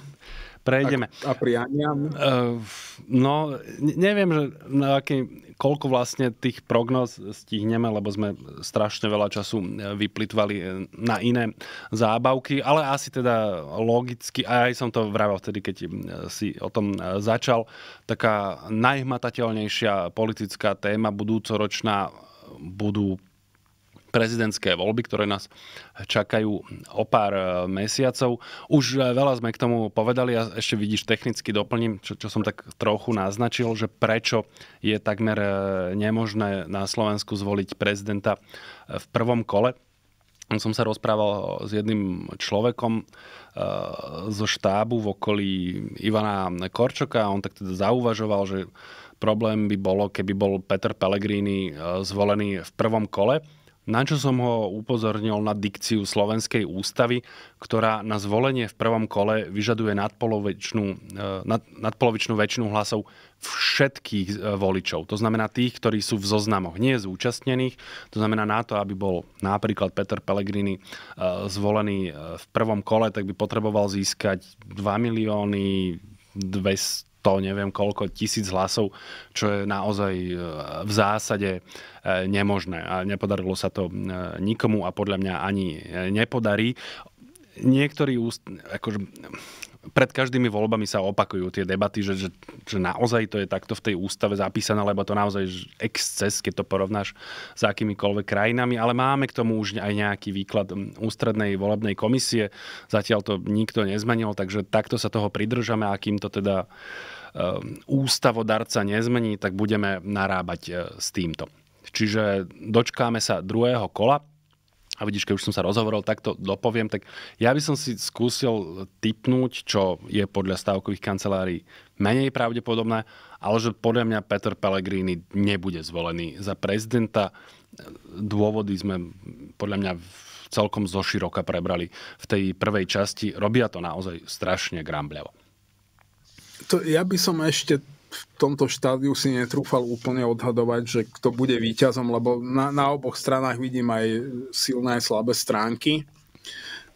Prejdeme. A, a prianiam? Ehm, no, neviem, že na aký, koľko vlastne tých prognoz stihneme, lebo sme strašne veľa času e, vyplitvali e, na iné zábavky, ale asi teda logicky, a aj som to vravel vtedy, keď e, si o tom začal, taká najhmatateľnejšia politická téma budúcoročná budú prezidentské voľby, ktoré nás čakajú o pár e, mesiacov. Už e, veľa sme k tomu povedali a ešte vidíš, technicky doplním, čo, čo som tak trochu naznačil, že prečo je takmer e, nemožné na Slovensku zvoliť prezidenta v prvom kole som sa rozprával s jedným človekom zo štábu v okolí Ivana Korčoka a on tak teda zauvažoval, že problém by bolo, keby bol Peter Pellegrini zvolený v prvom kole na čo som ho upozornil na dikciu Slovenskej ústavy, ktorá na zvolenie v prvom kole vyžaduje nadpolovičnú, e, nad, nadpolovičnú väčšinu hlasov všetkých e, voličov. To znamená tých, ktorí sú v zoznamoch, nie zúčastnených. To znamená na to, aby bol napríklad Peter Pellegrini e, zvolený v prvom kole, tak by potreboval získať 2 milióny 200 100, neviem koľko, tisíc hlasov, čo je naozaj e, v zásade e, nemožné. A nepodarilo sa to e, nikomu a podľa mňa ani nepodarí niektorí úst, akože, pred každými voľbami sa opakujú tie debaty, že, že, že naozaj to je takto v tej ústave zapísané, lebo to naozaj exces, keď to porovnáš s akýmikoľvek krajinami, ale máme k tomu už aj nejaký výklad ústrednej volebnej komisie. Zatiaľ to nikto nezmenil, takže takto sa toho pridržame a kým to teda e, ústavodarca nezmení, tak budeme narábať e, s týmto. Čiže dočkáme sa druhého kola a vidíš, keď už som sa rozhovoril, tak to dopoviem, tak ja by som si skúsil typnúť, čo je podľa stavkových kancelárií menej pravdepodobné, ale že podľa mňa Peter Pellegrini nebude zvolený za prezidenta. E, dôvody sme podľa mňa celkom zoširoka prebrali v tej prvej časti. Robia to naozaj strašne grambľavo. To ja by som ešte v tomto štádiu si netrúfal úplne odhadovať, že kto bude víťazom, lebo na, na oboch stranách vidím aj silné aj slabé stránky.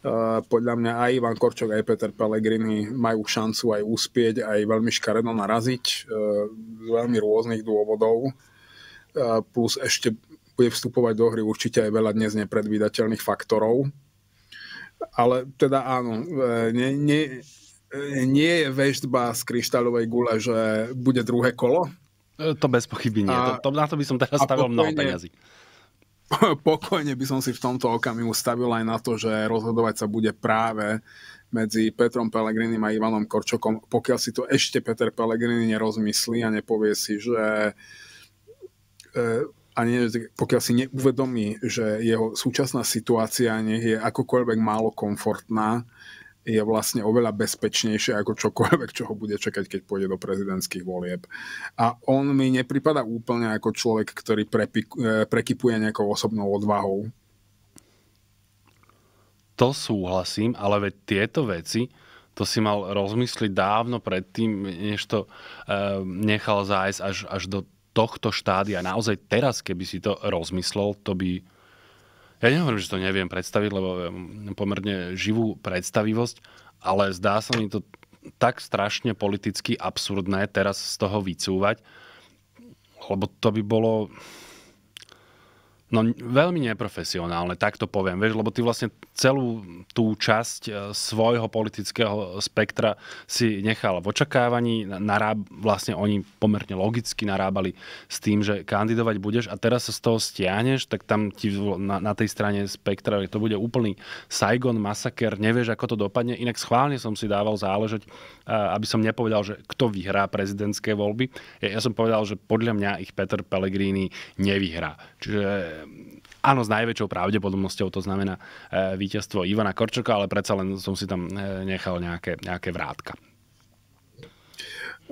Uh, podľa mňa aj Ivan Korčok, aj Peter Pellegrini majú šancu aj uspieť, aj veľmi škaredo naraziť uh, z veľmi rôznych dôvodov. Uh, plus ešte bude vstupovať do hry určite aj veľa dnes nepredvídateľných faktorov. Ale teda áno, ne, ne, nie je väždba z kryštáľovej gule, že bude druhé kolo. E, to bez pochyby nie. A, to, to, na to by som teraz stavil pokojne, mnoho peniazy. (laughs) Pokojne by som si v tomto okamihu stavil aj na to, že rozhodovať sa bude práve medzi Petrom Pelegrinim a Ivanom Korčokom, pokiaľ si to ešte Peter Pelegrini nerozmyslí a nepovie si, že e, a nie, pokiaľ si neuvedomí, že jeho súčasná situácia nie je akokoľvek málo komfortná, je vlastne oveľa bezpečnejšie ako čokoľvek, čo ho bude čakať, keď pôjde do prezidentských volieb. A on mi nepripada úplne ako človek, ktorý prepiku, e, prekypuje nejakou osobnou odvahou. To súhlasím, ale veď tieto veci to si mal rozmysliť dávno predtým, než to e, nechal zájsť až, až do tohto štádia. Naozaj teraz, keby si to rozmyslel, to by ja nehovorím, že to neviem predstaviť, lebo mm, pomerne živú predstavivosť, ale zdá sa mi to tak strašne politicky absurdné teraz z toho vycúvať, lebo to by bolo no, veľmi neprofesionálne, tak to poviem, vieš, lebo ty vlastne celú tú časť e, svojho politického spektra si nechal v očakávaní, naráb, vlastne oni pomerne logicky narábali s tým, že kandidovať budeš a teraz sa z toho stiahneš, tak tam ti na, na tej strane spektra to bude úplný Saigon masaker, nevieš, ako to dopadne, inak schválne som si dával záležať, aby som nepovedal, že kto vyhrá prezidentské voľby. Ja, ja som povedal, že podľa mňa ich Peter Pellegrini nevyhrá. Čiže Ehm, áno, s najväčšou pravdepodobnosťou to znamená e, víťazstvo Ivana Korčoka, ale predsa len som si tam e, nechal nejaké, nejaké vrátka.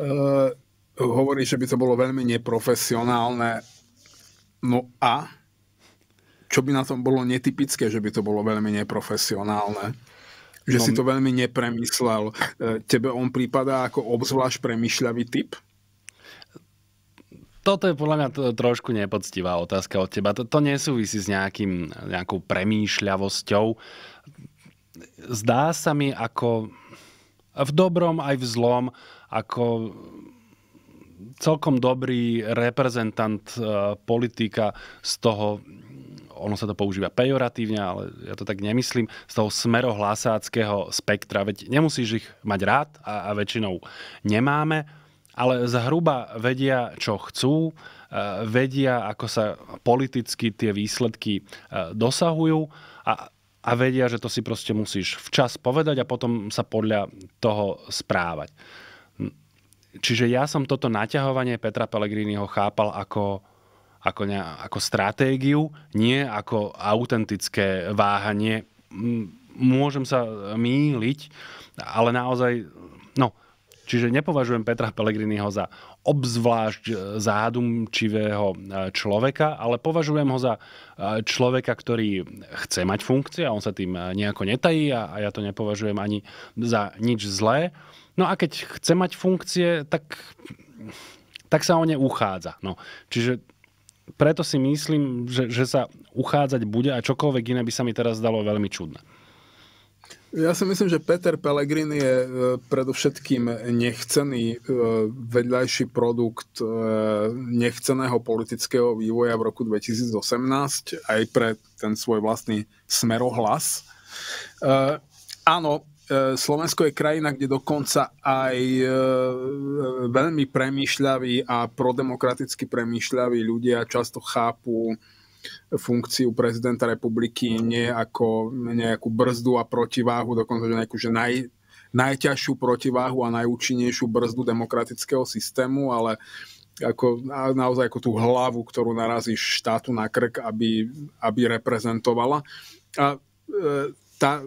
Uh, hovorí, že by to bolo veľmi neprofesionálne. No a? Čo by na tom bolo netypické, že by to bolo veľmi neprofesionálne? Že no, si to veľmi nepremyslel. Tebe on prípada ako obzvlášť premyšľavý typ? toto je podľa mňa trošku nepoctivá otázka od teba. To, to nesúvisí s nejakým, nejakou premýšľavosťou. Zdá sa mi ako v dobrom aj v zlom, ako celkom dobrý reprezentant uh, politika z toho, ono sa to používa pejoratívne, ale ja to tak nemyslím, z toho smerohlasáckého spektra. Veď nemusíš ich mať rád a, a väčšinou nemáme, ale zhruba vedia, čo chcú, e, vedia, ako sa politicky tie výsledky e, dosahujú a, a vedia, že to si proste musíš včas povedať a potom sa podľa toho správať. Hm. Čiže ja som toto naťahovanie Petra Pellegriniho chápal ako, ako, ne, ako stratégiu, nie ako autentické váhanie. Môžem sa míliť, ale naozaj, no, Čiže nepovažujem Petra Pellegriniho za obzvlášť e, zádumčivého e, človeka, ale považujem ho za e, človeka, ktorý chce mať funkcie a on sa tým nejako netají a ja to nepovažujem ani za nič zlé. No a keď chce mať funkcie, tak, tak sa o ne uchádza. No, čiže preto si myslím, že, že sa uchádzať bude a čokoľvek iné by sa mi teraz zdalo veľmi čudné. Ja si myslím, že Peter Pellegrini je e, predovšetkým nechcený e, vedľajší produkt e, nechceného politického vývoja v roku 2018 aj pre ten svoj vlastný smerohlas. Áno, Slovensko je krajina, kde dokonca aj veľmi premýšľaví a prodemokraticky premýšľaví ľudia často chápu funkciu prezidenta republiky mhm. nie ako nejakú brzdu a protiváhu, dokonca že nejakú že naj, najťažšiu protiváhu a najúčinnejšiu brzdu demokratického systému, ale ako, naozaj ako tú hlavu, ktorú narazí štátu na krk, aby, aby reprezentovala. A e, tá,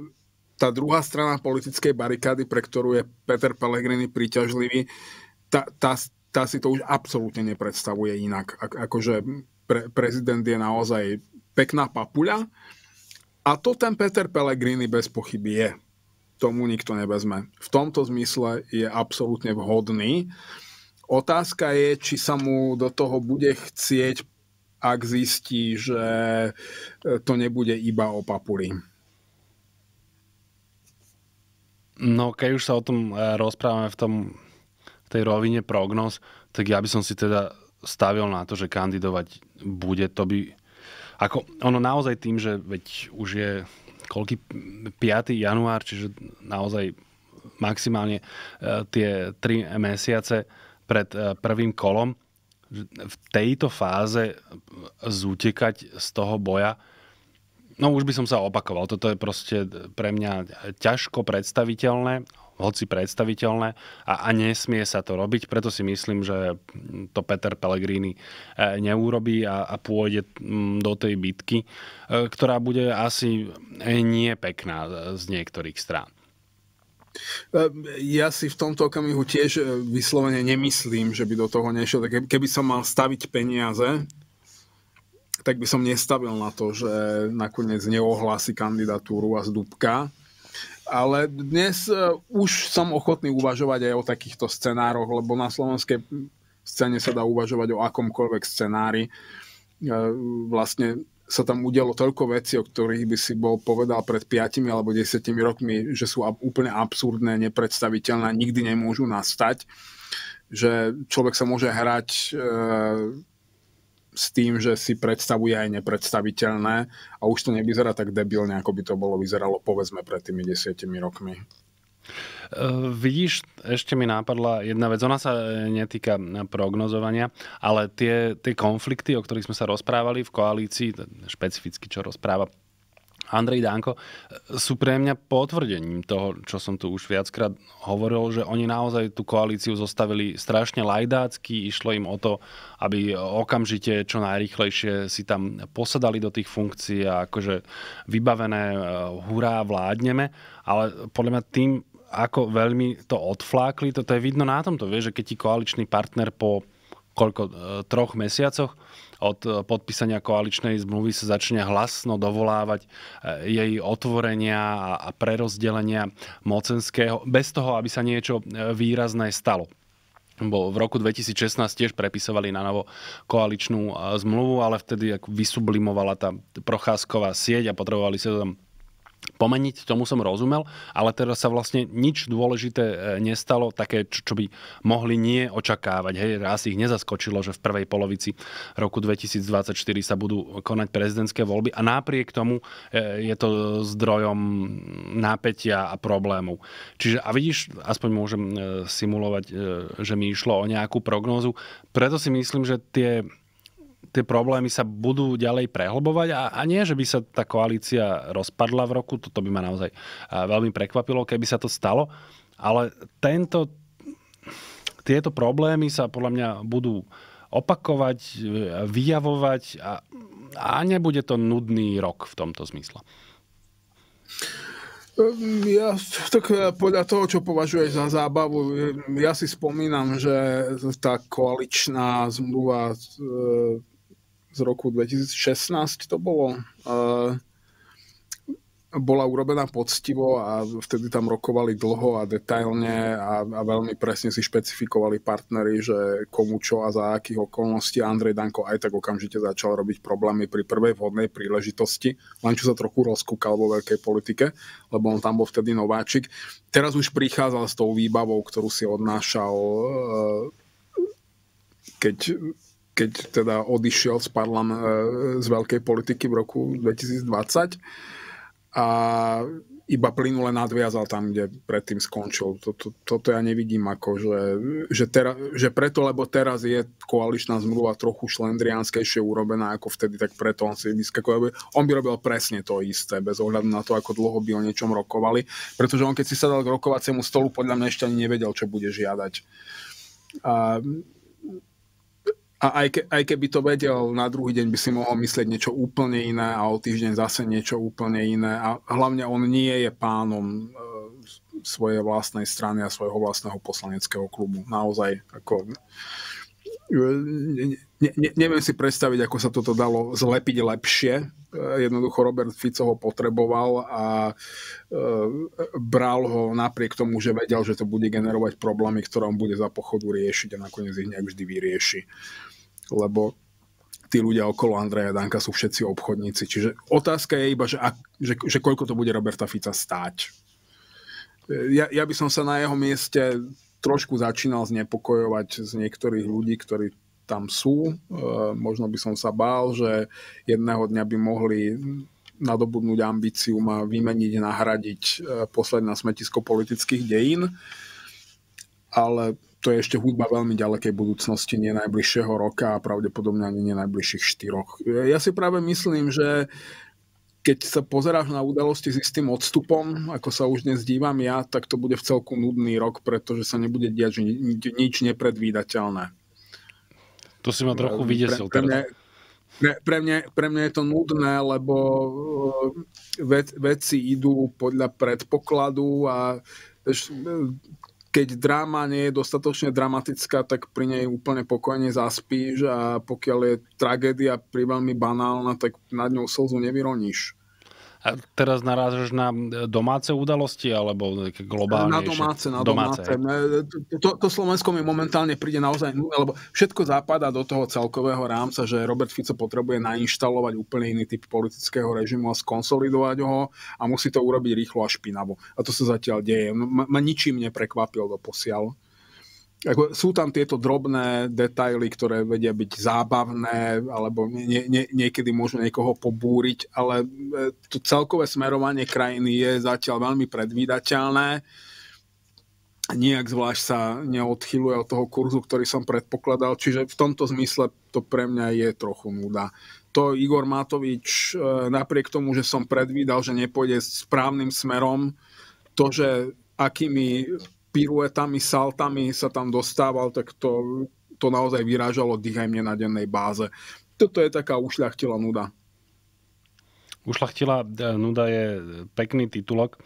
tá druhá strana politickej barikády, pre ktorú je Peter Pellegrini príťažlivý, tá, tá, tá si to už absolútne nepredstavuje inak. akože pre, prezident je naozaj pekná papuľa. A to ten Peter Pellegrini bez pochyby je. Tomu nikto nevezme. V tomto zmysle je absolútne vhodný. Otázka je, či sa mu do toho bude chcieť, ak zistí, že e, to nebude iba o papuli. No, keď už sa o tom e, rozprávame v, tom, v tej rovine prognoz, tak ja by som si teda stavil na to, že kandidovať bude, to by... Ako, ono naozaj tým, že veď už je koľký 5. január, čiže naozaj maximálne e, tie 3 mesiace pred e, prvým kolom, v tejto fáze zútekať z toho boja, no už by som sa opakoval, toto je proste pre mňa ťažko predstaviteľné, hoci predstaviteľné a, a nesmie sa to robiť. Preto si myslím, že to Peter Pellegrini e, neurobí a, a pôjde mm, do tej bitky, e, ktorá bude asi e, nie pekná z niektorých strán. Ja si v tomto okamihu tiež vyslovene nemyslím, že by do toho nešiel. Keby som mal staviť peniaze, tak by som nestavil na to, že nakoniec neohlási kandidatúru a zdúbka ale dnes e, už som ochotný uvažovať aj o takýchto scenároch, lebo na slovenskej scéne sa dá uvažovať o akomkoľvek scenári. E, vlastne sa tam udialo toľko vecí, o ktorých by si bol povedal pred 5 alebo 10 rokmi, že sú úplne absurdné, nepredstaviteľné, nikdy nemôžu nastať, že človek sa môže hrať e, s tým, že si predstavuje aj nepredstaviteľné a už to nevyzerá tak debilne, ako by to bolo vyzeralo povedzme pred tými desiatimi rokmi. Uh, vidíš, ešte mi nápadla jedna vec, ona sa e, netýka prognozovania, ale tie, tie konflikty, o ktorých sme sa rozprávali v koalícii, špecificky čo rozpráva Andrej Danko, e, sú pre mňa potvrdením toho, čo som tu už viackrát hovoril, že oni naozaj tú koalíciu zostavili strašne lajdácky, išlo im o to, aby okamžite čo najrychlejšie si tam posadali do tých funkcií a akože vybavené e, hurá vládneme, ale podľa mňa tým ako veľmi to odflákli, toto je vidno na tomto, vieš, že keď ti koaličný partner po koľko, e, troch mesiacoch od eh, podpísania koaličnej zmluvy sa začne hlasno dovolávať eh, jej otvorenia a prerozdelenia mocenského, bez toho, aby sa niečo eh, výrazné stalo bo v roku 2016 tiež prepisovali na novo koaličnú zmluvu, ale vtedy vysublimovala tá procházková sieť a potrebovali sa tam pomeniť, tomu som rozumel, ale teraz sa vlastne nič dôležité e, nestalo, také, čo by mohli nie očakávať. Hej, raz ich nezaskočilo, že v prvej polovici roku 2024 sa budú konať prezidentské voľby a napriek tomu e, je to zdrojom nápetia a problémov. Čiže a vidíš, aspoň môžem e, simulovať, že mi išlo o nejakú prognózu, preto si myslím, že tie tie problémy sa budú ďalej prehlbovať a, a nie, že by sa tá koalícia rozpadla v roku, toto by ma naozaj veľmi prekvapilo, keby sa to stalo, ale tento, tieto problémy sa podľa mňa budú opakovať, e, vyjavovať a, a nebude to nudný rok v tomto zmysle. Ehm, ja, tak e, podľa toho, čo považuješ za zábavu, e, ja si spomínam, že tá koaličná zmluva z roku 2016 to bolo. bola urobená poctivo a vtedy tam rokovali dlho a detailne a, a veľmi presne si špecifikovali partnery, že komu čo a za akých okolností. Andrej Danko aj tak okamžite začal robiť problémy pri prvej vhodnej príležitosti, len čo sa trochu rozkúkal vo veľkej politike, lebo on tam bol vtedy nováčik. Teraz už prichádzal s tou výbavou, ktorú si odnášal eh, keď keď teda odišiel z, parlam, e, z veľkej politiky v roku 2020 a iba plynule nadviazal tam, kde predtým skončil. Toto, toto ja nevidím ako, že, že, tera, že preto, lebo teraz je koaličná zmluva trochu šlendriánskejšie urobená ako vtedy, tak preto on si vyskakuje. On by robil presne to isté, bez ohľadu na to, ako dlho by o niečom rokovali, pretože on keď si sadal k rokovaciemu stolu, podľa mňa ešte ani nevedel, čo bude žiadať. A a aj, ke, aj keby to vedel, na druhý deň by si mohol myslieť niečo úplne iné a o týždeň zase niečo úplne iné. A hlavne on nie je pánom e, svojej vlastnej strany a svojho vlastného poslaneckého klubu. Naozaj, ako... E, ne, ne, ne, neviem si predstaviť, ako sa toto dalo zlepiť lepšie. E, jednoducho Robert Fico ho potreboval a e, bral ho napriek tomu, že vedel, že to bude generovať problémy, ktoré on bude za pochodu riešiť a nakoniec ich nejak vždy vyrieši lebo tí ľudia okolo Andreja Danka sú všetci obchodníci. Čiže otázka je iba, že, ak, že, že koľko to bude Roberta Fica stáť. Ja, ja by som sa na jeho mieste trošku začínal znepokojovať z niektorých ľudí, ktorí tam sú. E, možno by som sa bál, že jedného dňa by mohli nadobudnúť ambíciu a vymeniť, nahradiť e, posledné smetisko politických dejín. Ale to je ešte hudba veľmi ďalekej budúcnosti, nie najbližšieho roka a pravdepodobne ani nie najbližších štyroch. Ja si práve myslím, že keď sa pozeráš na udalosti s istým odstupom, ako sa už dnes dívam ja, tak to bude v celku nudný rok, pretože sa nebude diať nič nepredvídateľné. To si ma trochu vydesil. Pre, pre, pre, pre, mňa, pre mňa je to nudné, lebo eh, vec, veci idú podľa predpokladu a keď dráma nie je dostatočne dramatická, tak pri nej úplne pokojne zaspíš a pokiaľ je tragédia pri veľmi banálna, tak nad ňou slzu nevyroníš. A teraz narážaš na e, domáce udalosti alebo globálne? Na domáce, na domáce. domáce. E, to, to Slovensko mi momentálne príde naozaj nudné, lebo všetko zapadá do toho celkového rámca, že Robert Fico potrebuje nainštalovať úplne iný typ politického režimu a skonsolidovať ho a musí to urobiť rýchlo a špinavo. A to sa zatiaľ deje. Ma, ma ničím neprekvapil do posiaľ. Ako sú tam tieto drobné detaily, ktoré vedia byť zábavné, alebo nie, nie, niekedy môžu niekoho pobúriť, ale e, to celkové smerovanie krajiny je zatiaľ veľmi predvídateľné. Nijak zvlášť sa neodchyluje od toho kurzu, ktorý som predpokladal, čiže v tomto zmysle to pre mňa je trochu nuda. To Igor Matovič, e, napriek tomu, že som predvídal, že nepôjde správnym smerom, to, že akými piruetami, saltami sa tam dostával, tak to, to naozaj vyrážalo dých aj mne na dennej báze. Toto je taká ušľachtila nuda. Ušľachtila nuda je pekný titulok,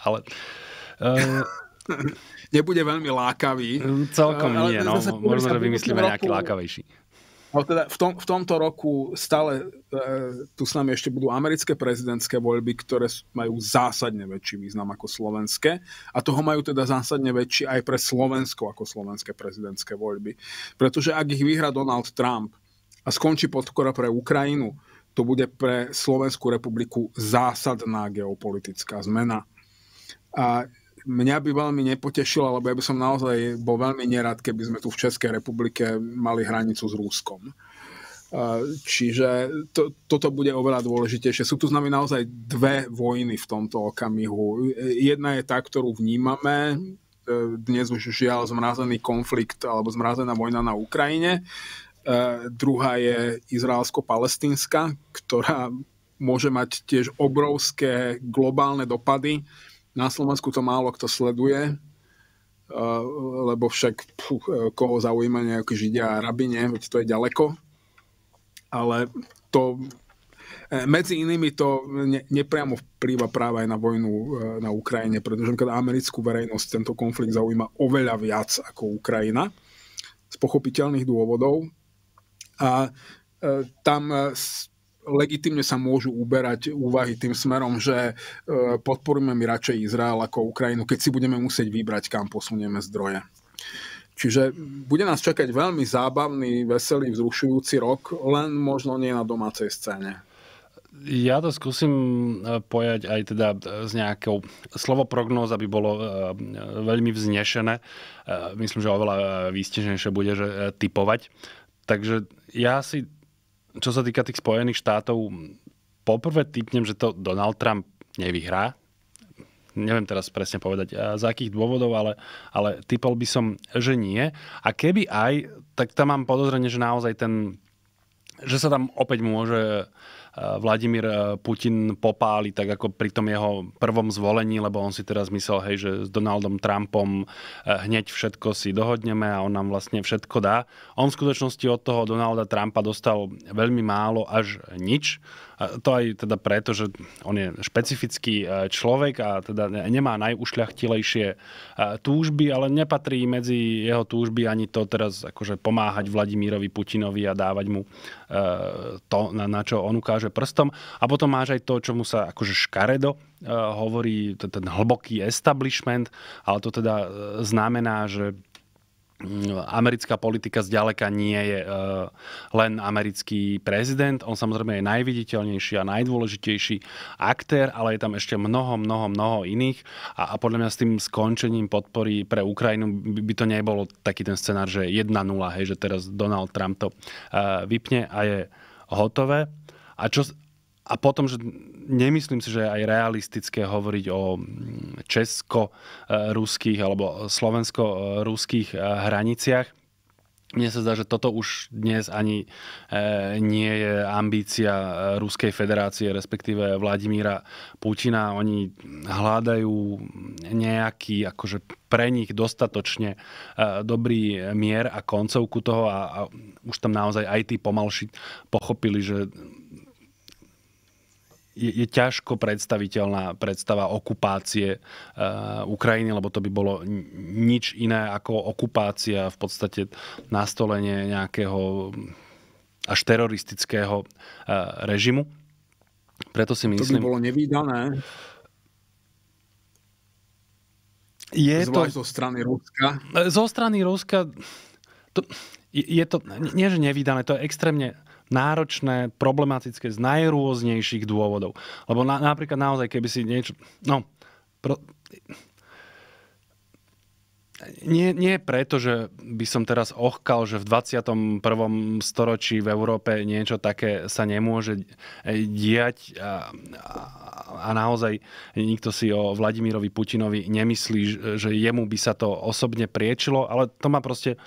ale... Uh... (laughs) Nebude veľmi lákavý. Celkom ale nie, no. Možno, že vymyslíme nejaký lákavejší. No teda v, tom, v tomto roku stále e, tu s nami ešte budú americké prezidentské voľby, ktoré majú zásadne väčší význam ako slovenské a toho majú teda zásadne väčší aj pre Slovensko ako slovenské prezidentské voľby. Pretože ak ich vyhra Donald Trump a skončí podkora pre Ukrajinu, to bude pre Slovenskú republiku zásadná geopolitická zmena. A mňa by veľmi nepotešilo, lebo ja by som naozaj bol veľmi nerad, keby sme tu v Českej republike mali hranicu s Rúskom. E, čiže to, toto bude oveľa dôležitejšie. Sú tu s nami naozaj dve vojny v tomto okamihu. Jedna je tá, ktorú vnímame, e, dnes už žiaľ zmrazený konflikt alebo zmrazená vojna na Ukrajine. E, druhá je izraelsko-palestínska, ktorá môže mať tiež obrovské globálne dopady na Slovensku to málo kto sleduje, e, lebo však pú, e, koho zaujíma nejaký židia a rabine, veď to je ďaleko. Ale to e, medzi inými to ne, nepriamo vplýva práve aj na vojnu na Ukrajine, pretože keď americkú verejnosť tento konflikt zaujíma oveľa viac ako Ukrajina z pochopiteľných dôvodov. A tam legitimne sa môžu uberať úvahy tým smerom, že e, podporujeme mi radšej Izrael ako Ukrajinu, keď si budeme musieť vybrať, kam posunieme zdroje. Čiže bude nás čakať veľmi zábavný, veselý, vzrušujúci rok, len možno nie na domácej scéne. Ja to skúsim e, pojať aj teda s nejakou slovo prognóz, aby bolo e, veľmi vznešené. Myslím, že oveľa výstežnejšie bude že typovať. Takže ja si čo sa týka tých Spojených štátov, poprvé typnem, že to Donald Trump nevyhrá. Neviem teraz presne povedať, eh, z akých dôvodov, ale, ale typol by som, že nie. A keby aj, tak tam mám podozrenie, že naozaj ten, že sa tam opäť môže uh, Vladimír eh, Putin popáli tak ako pri tom jeho prvom zvolení, lebo on si teraz myslel, hej, že s Donaldom Trumpom eh, hneď všetko si dohodneme a on nám vlastne všetko dá. On v skutočnosti od toho Donalda Trumpa dostal veľmi málo až nič. To aj teda preto, že on je špecifický eh, človek a teda nemá najušľachtilejšie túžby, ale nepatrí medzi jeho túžby ani to teraz akože pomáhať Vladimírovi Putinovi a dávať mu to, na čo on ukáže ukáže prstom. A potom máš aj to, čomu sa akože škaredo e, hovorí, ten hlboký establishment, ale to teda e, znamená, že mm, americká politika zďaleka nie je e, len americký prezident. On samozrejme je najviditeľnejší a najdôležitejší aktér, ale je tam ešte mnoho, mnoho, mnoho iných. A, a podľa mňa s tým skončením podpory pre Ukrajinu by to nebolo taký ten scenár, že 1-0, hej, že teraz Donald Trump to vypne a je hotové. A, čo, a potom, že nemyslím si, že je aj realistické hovoriť o mm, česko-ruských alebo slovensko-ruských e, hraniciach. Mne sa zdá, že toto už dnes ani e, nie je ambícia e, Ruskej federácie, respektíve Vladimíra Putina. Oni hľadajú nejaký, akože pre nich dostatočne dobrý mier a koncovku toho a, a už tam naozaj aj tí pomalší pochopili, že je, je ťažko predstaviteľná predstava okupácie uh, Ukrajiny, lebo to by bolo nič iné ako okupácia, v podstate nastolenie nejakého až teroristického uh, režimu. Preto si myslím... To by bolo nevýdané. Je Zvlášť to... zo strany Ruska. Eh, zo strany Ruska... To, je to, nie že nevydané, to je extrémne náročné, problematické z najrôznejších dôvodov. Lebo na, napríklad naozaj, keby si niečo... No, pro, nie, nie preto, že by som teraz ochkal, že v 21. storočí v Európe niečo také sa nemôže e, diať a, a naozaj nikto si o Vladimirovi Putinovi nemyslí, že jemu by sa to osobne priečilo, ale to má proste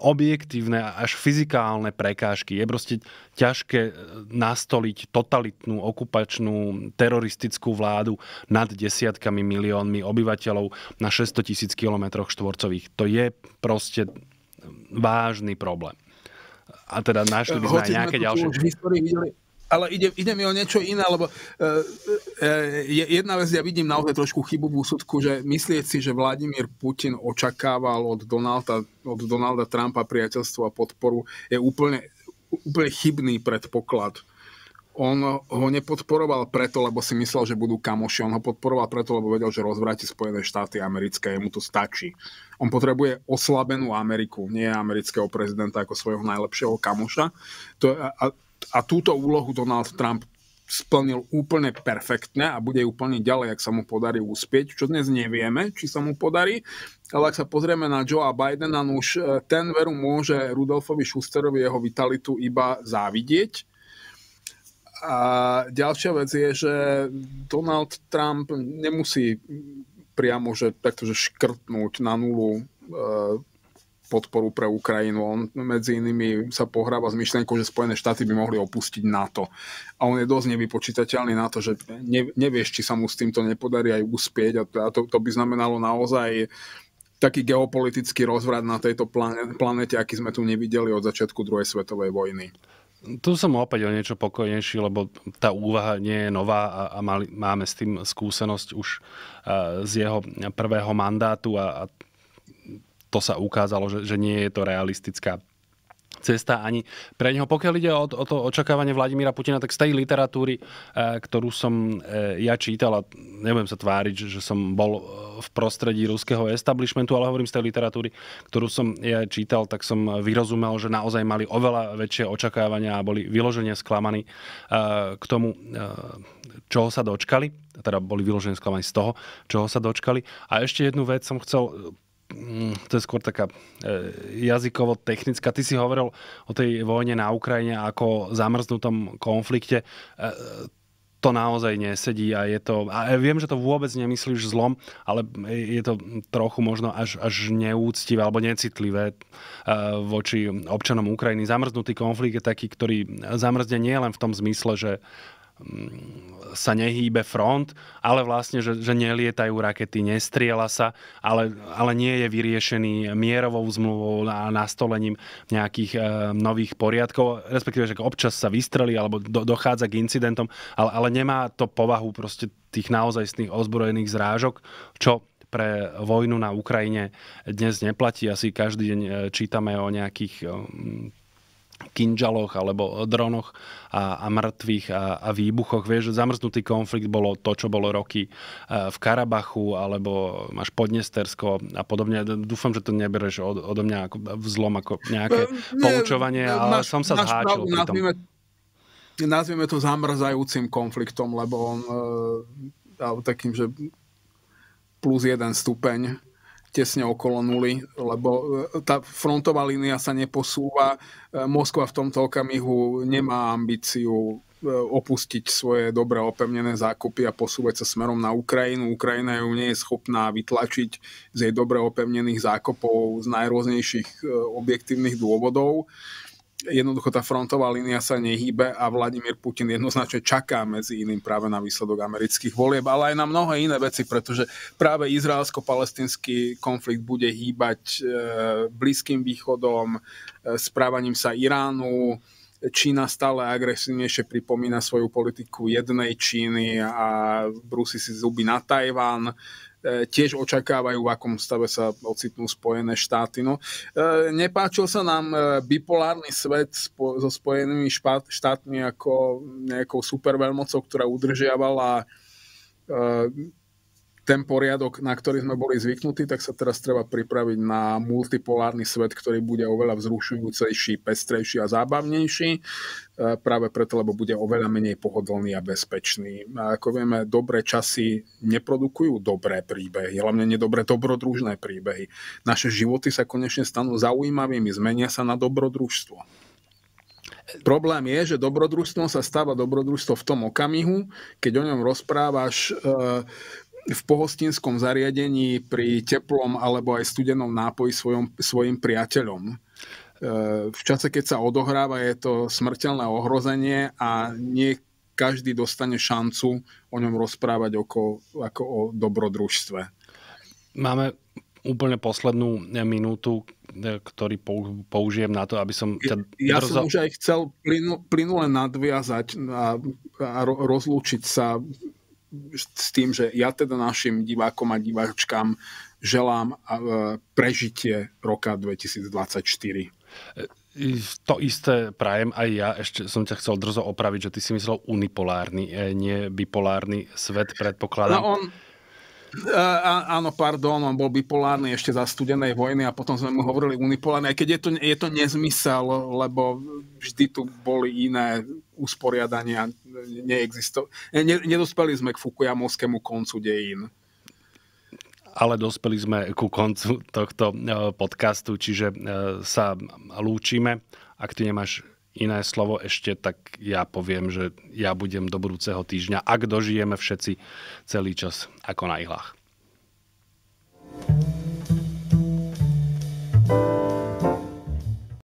objektívne až fyzikálne prekážky. Je proste ťažké e, nastoliť totalitnú, okupačnú, teroristickú vládu nad desiatkami miliónmi obyvateľov na 600 tisíc kilometroch štvorcových. To je proste vážny problém. A teda našli by sme aj nejaké ďalšie. Už ale ide, ide mi o niečo iné, lebo uh, uh, jedna vec, ja vidím naozaj trošku chybu v úsudku, že myslieť si, že Vladimír Putin očakával od Donalda, od Donalda Trumpa priateľstvo a podporu, je úplne, úplne chybný predpoklad. On ho nepodporoval preto, lebo si myslel, že budú kamoši. On ho podporoval preto, lebo vedel, že rozvráti Spojené štáty americké, mu to stačí. On potrebuje oslabenú Ameriku, nie amerického prezidenta ako svojho najlepšieho kamoša. To, a, a túto úlohu Donald Trump splnil úplne perfektne a bude ju plniť ďalej, ak sa mu podarí uspieť, čo dnes nevieme, či sa mu podarí. Ale ak sa pozrieme na Joea Bidena, no už e, ten veru môže Rudolfovi Schusterovi jeho vitalitu iba závidieť. A ďalšia vec je, že Donald Trump nemusí priamo, že takto, že škrtnúť na nulu e, podporu pre Ukrajinu. On medzi inými sa pohráva s myšlienkou, že Spojené štáty by mohli opustiť NATO. A on je dosť nevypočítateľný na to, že nevieš, či sa mu s týmto nepodarí aj uspieť. A to, to, by znamenalo naozaj taký geopolitický rozvrat na tejto planete, aký sme tu nevideli od začiatku druhej svetovej vojny. Tu som opäť o niečo pokojnejší, lebo tá úvaha nie je nová a, a mali, máme s tým skúsenosť už z jeho prvého mandátu a, a to sa ukázalo, že, že nie je to realistická cesta ani pre neho. Pokiaľ ide o, o to očakávanie Vladimíra Putina, tak z tej literatúry, e, ktorú som e, ja čítal, a nebudem sa tváriť, že som bol e, v prostredí ruského establishmentu, ale hovorím z tej literatúry, ktorú som ja čítal, tak som vyrozumel, že naozaj mali oveľa väčšie očakávania a boli vyložene sklamaní k tomu, čoho sa dočkali, teda boli vyložene sklamaní z toho, čoho sa dočkali. A ešte jednu vec som chcel Mm, to je skôr taká e, jazykovo-technická. Ty si hovoril o tej vojne na Ukrajine ako zamrznutom konflikte. E, to naozaj nesedí a je to... A e, viem, že to vôbec nemyslíš zlom, ale je to trochu možno až, až neúctivé alebo necitlivé voči občanom Ukrajiny. Zamrznutý konflikt je taký, ktorý zamrzne nie len v tom zmysle, že sa nehýbe front, ale vlastne, že, že nelietajú rakety, nestriela sa, ale, ale nie je vyriešený mierovou zmluvou a nastolením nejakých e, nových poriadkov, respektíve, že občas sa vystrelí alebo do, dochádza k incidentom, ale, ale nemá to povahu proste tých naozajstných ozbrojených zrážok, čo pre vojnu na Ukrajine dnes neplatí. Asi každý deň e, čítame o nejakých e, kinžaloch alebo dronoch a, a mŕtvych a, a výbuchoch. Vieš, zamrznutý konflikt bolo to, čo bolo roky e, v Karabachu alebo máš Podnestersko a podobne. Dúfam, že to nebereš od, odo mňa ako vzlom ako nejaké e, ne, poučovanie, e, ale naš, som sa zháčil. pri nazvime, Nazvieme to zamrzajúcim konfliktom, lebo on e, alebo takým, že plus jeden stupeň tesne okolo nuly, lebo e, tá frontová línia sa neposúva. E, Moskva v tomto okamihu nemá ambíciu e, opustiť svoje dobre opevnené zákupy a posúvať sa smerom na Ukrajinu. Ukrajina ju nie je schopná vytlačiť z jej dobre opevnených zákopov z najrôznejších objektívnych dôvodov jednoducho tá frontová línia sa nehýbe a Vladimír Putin jednoznačne čaká medzi iným práve na výsledok amerických volieb, ale aj na mnohé iné veci, pretože práve izraelsko-palestinský konflikt bude hýbať e, Blízkym východom, e, správaním sa Iránu, Čína stále agresívnejšie pripomína svoju politiku jednej Číny a brúsi si zuby na Tajván. E, tiež očakávajú, v akom stave sa ocitnú Spojené štáty. No, e, nepáčil sa nám e, bipolárny svet so Spojenými štátmi ako nejakou superveľmocou, ktorá udržiavala ten poriadok, na ktorý sme boli zvyknutí, tak sa teraz treba pripraviť na multipolárny svet, ktorý bude oveľa vzrušujúcejší, pestrejší a zábavnejší, e, práve preto, lebo bude oveľa menej pohodlný a bezpečný. A ako vieme, dobré časy neprodukujú dobré príbehy, hlavne nedobré dobrodružné príbehy. Naše životy sa konečne stanú zaujímavými, zmenia sa na dobrodružstvo. Problém je, že dobrodružstvo sa stáva dobrodružstvo v tom okamihu, keď o ňom rozprávaš e, v pohostinskom zariadení pri teplom alebo aj studenom nápoji svojom, svojim priateľom. E, v čase, keď sa odohráva, je to smrteľné ohrozenie a nie každý dostane šancu o ňom rozprávať ako, ako o dobrodružstve. Máme úplne poslednú minútu, e, ktorý použijem na to, aby som... Ťa ja, ja drzo... som už aj chcel plynule nadviazať a, a rozlúčiť sa s tým, že ja teda našim divákom a diváčkám želám e, prežitie roka 2024. E, to isté prajem aj ja. Ešte som ťa chcel drzo opraviť, že ty si myslel unipolárny, e, nie bipolárny svet, predpokladám. No on, Uh, áno, pardon, on bol bipolárny ešte za studenej vojny a potom sme mu hovorili unipolárny, aj keď je to, je to nezmysel, lebo vždy tu boli iné usporiadania, neexisto... Ne, nedospeli sme k Fukuyamovskému koncu dejín ale dospeli sme ku koncu tohto eh, podcastu, čiže eh, sa lúčime. Ak ty nemáš iné slovo ešte, tak ja poviem, že ja budem do budúceho týždňa, ak dožijeme všetci celý čas ako na ihlách. thank you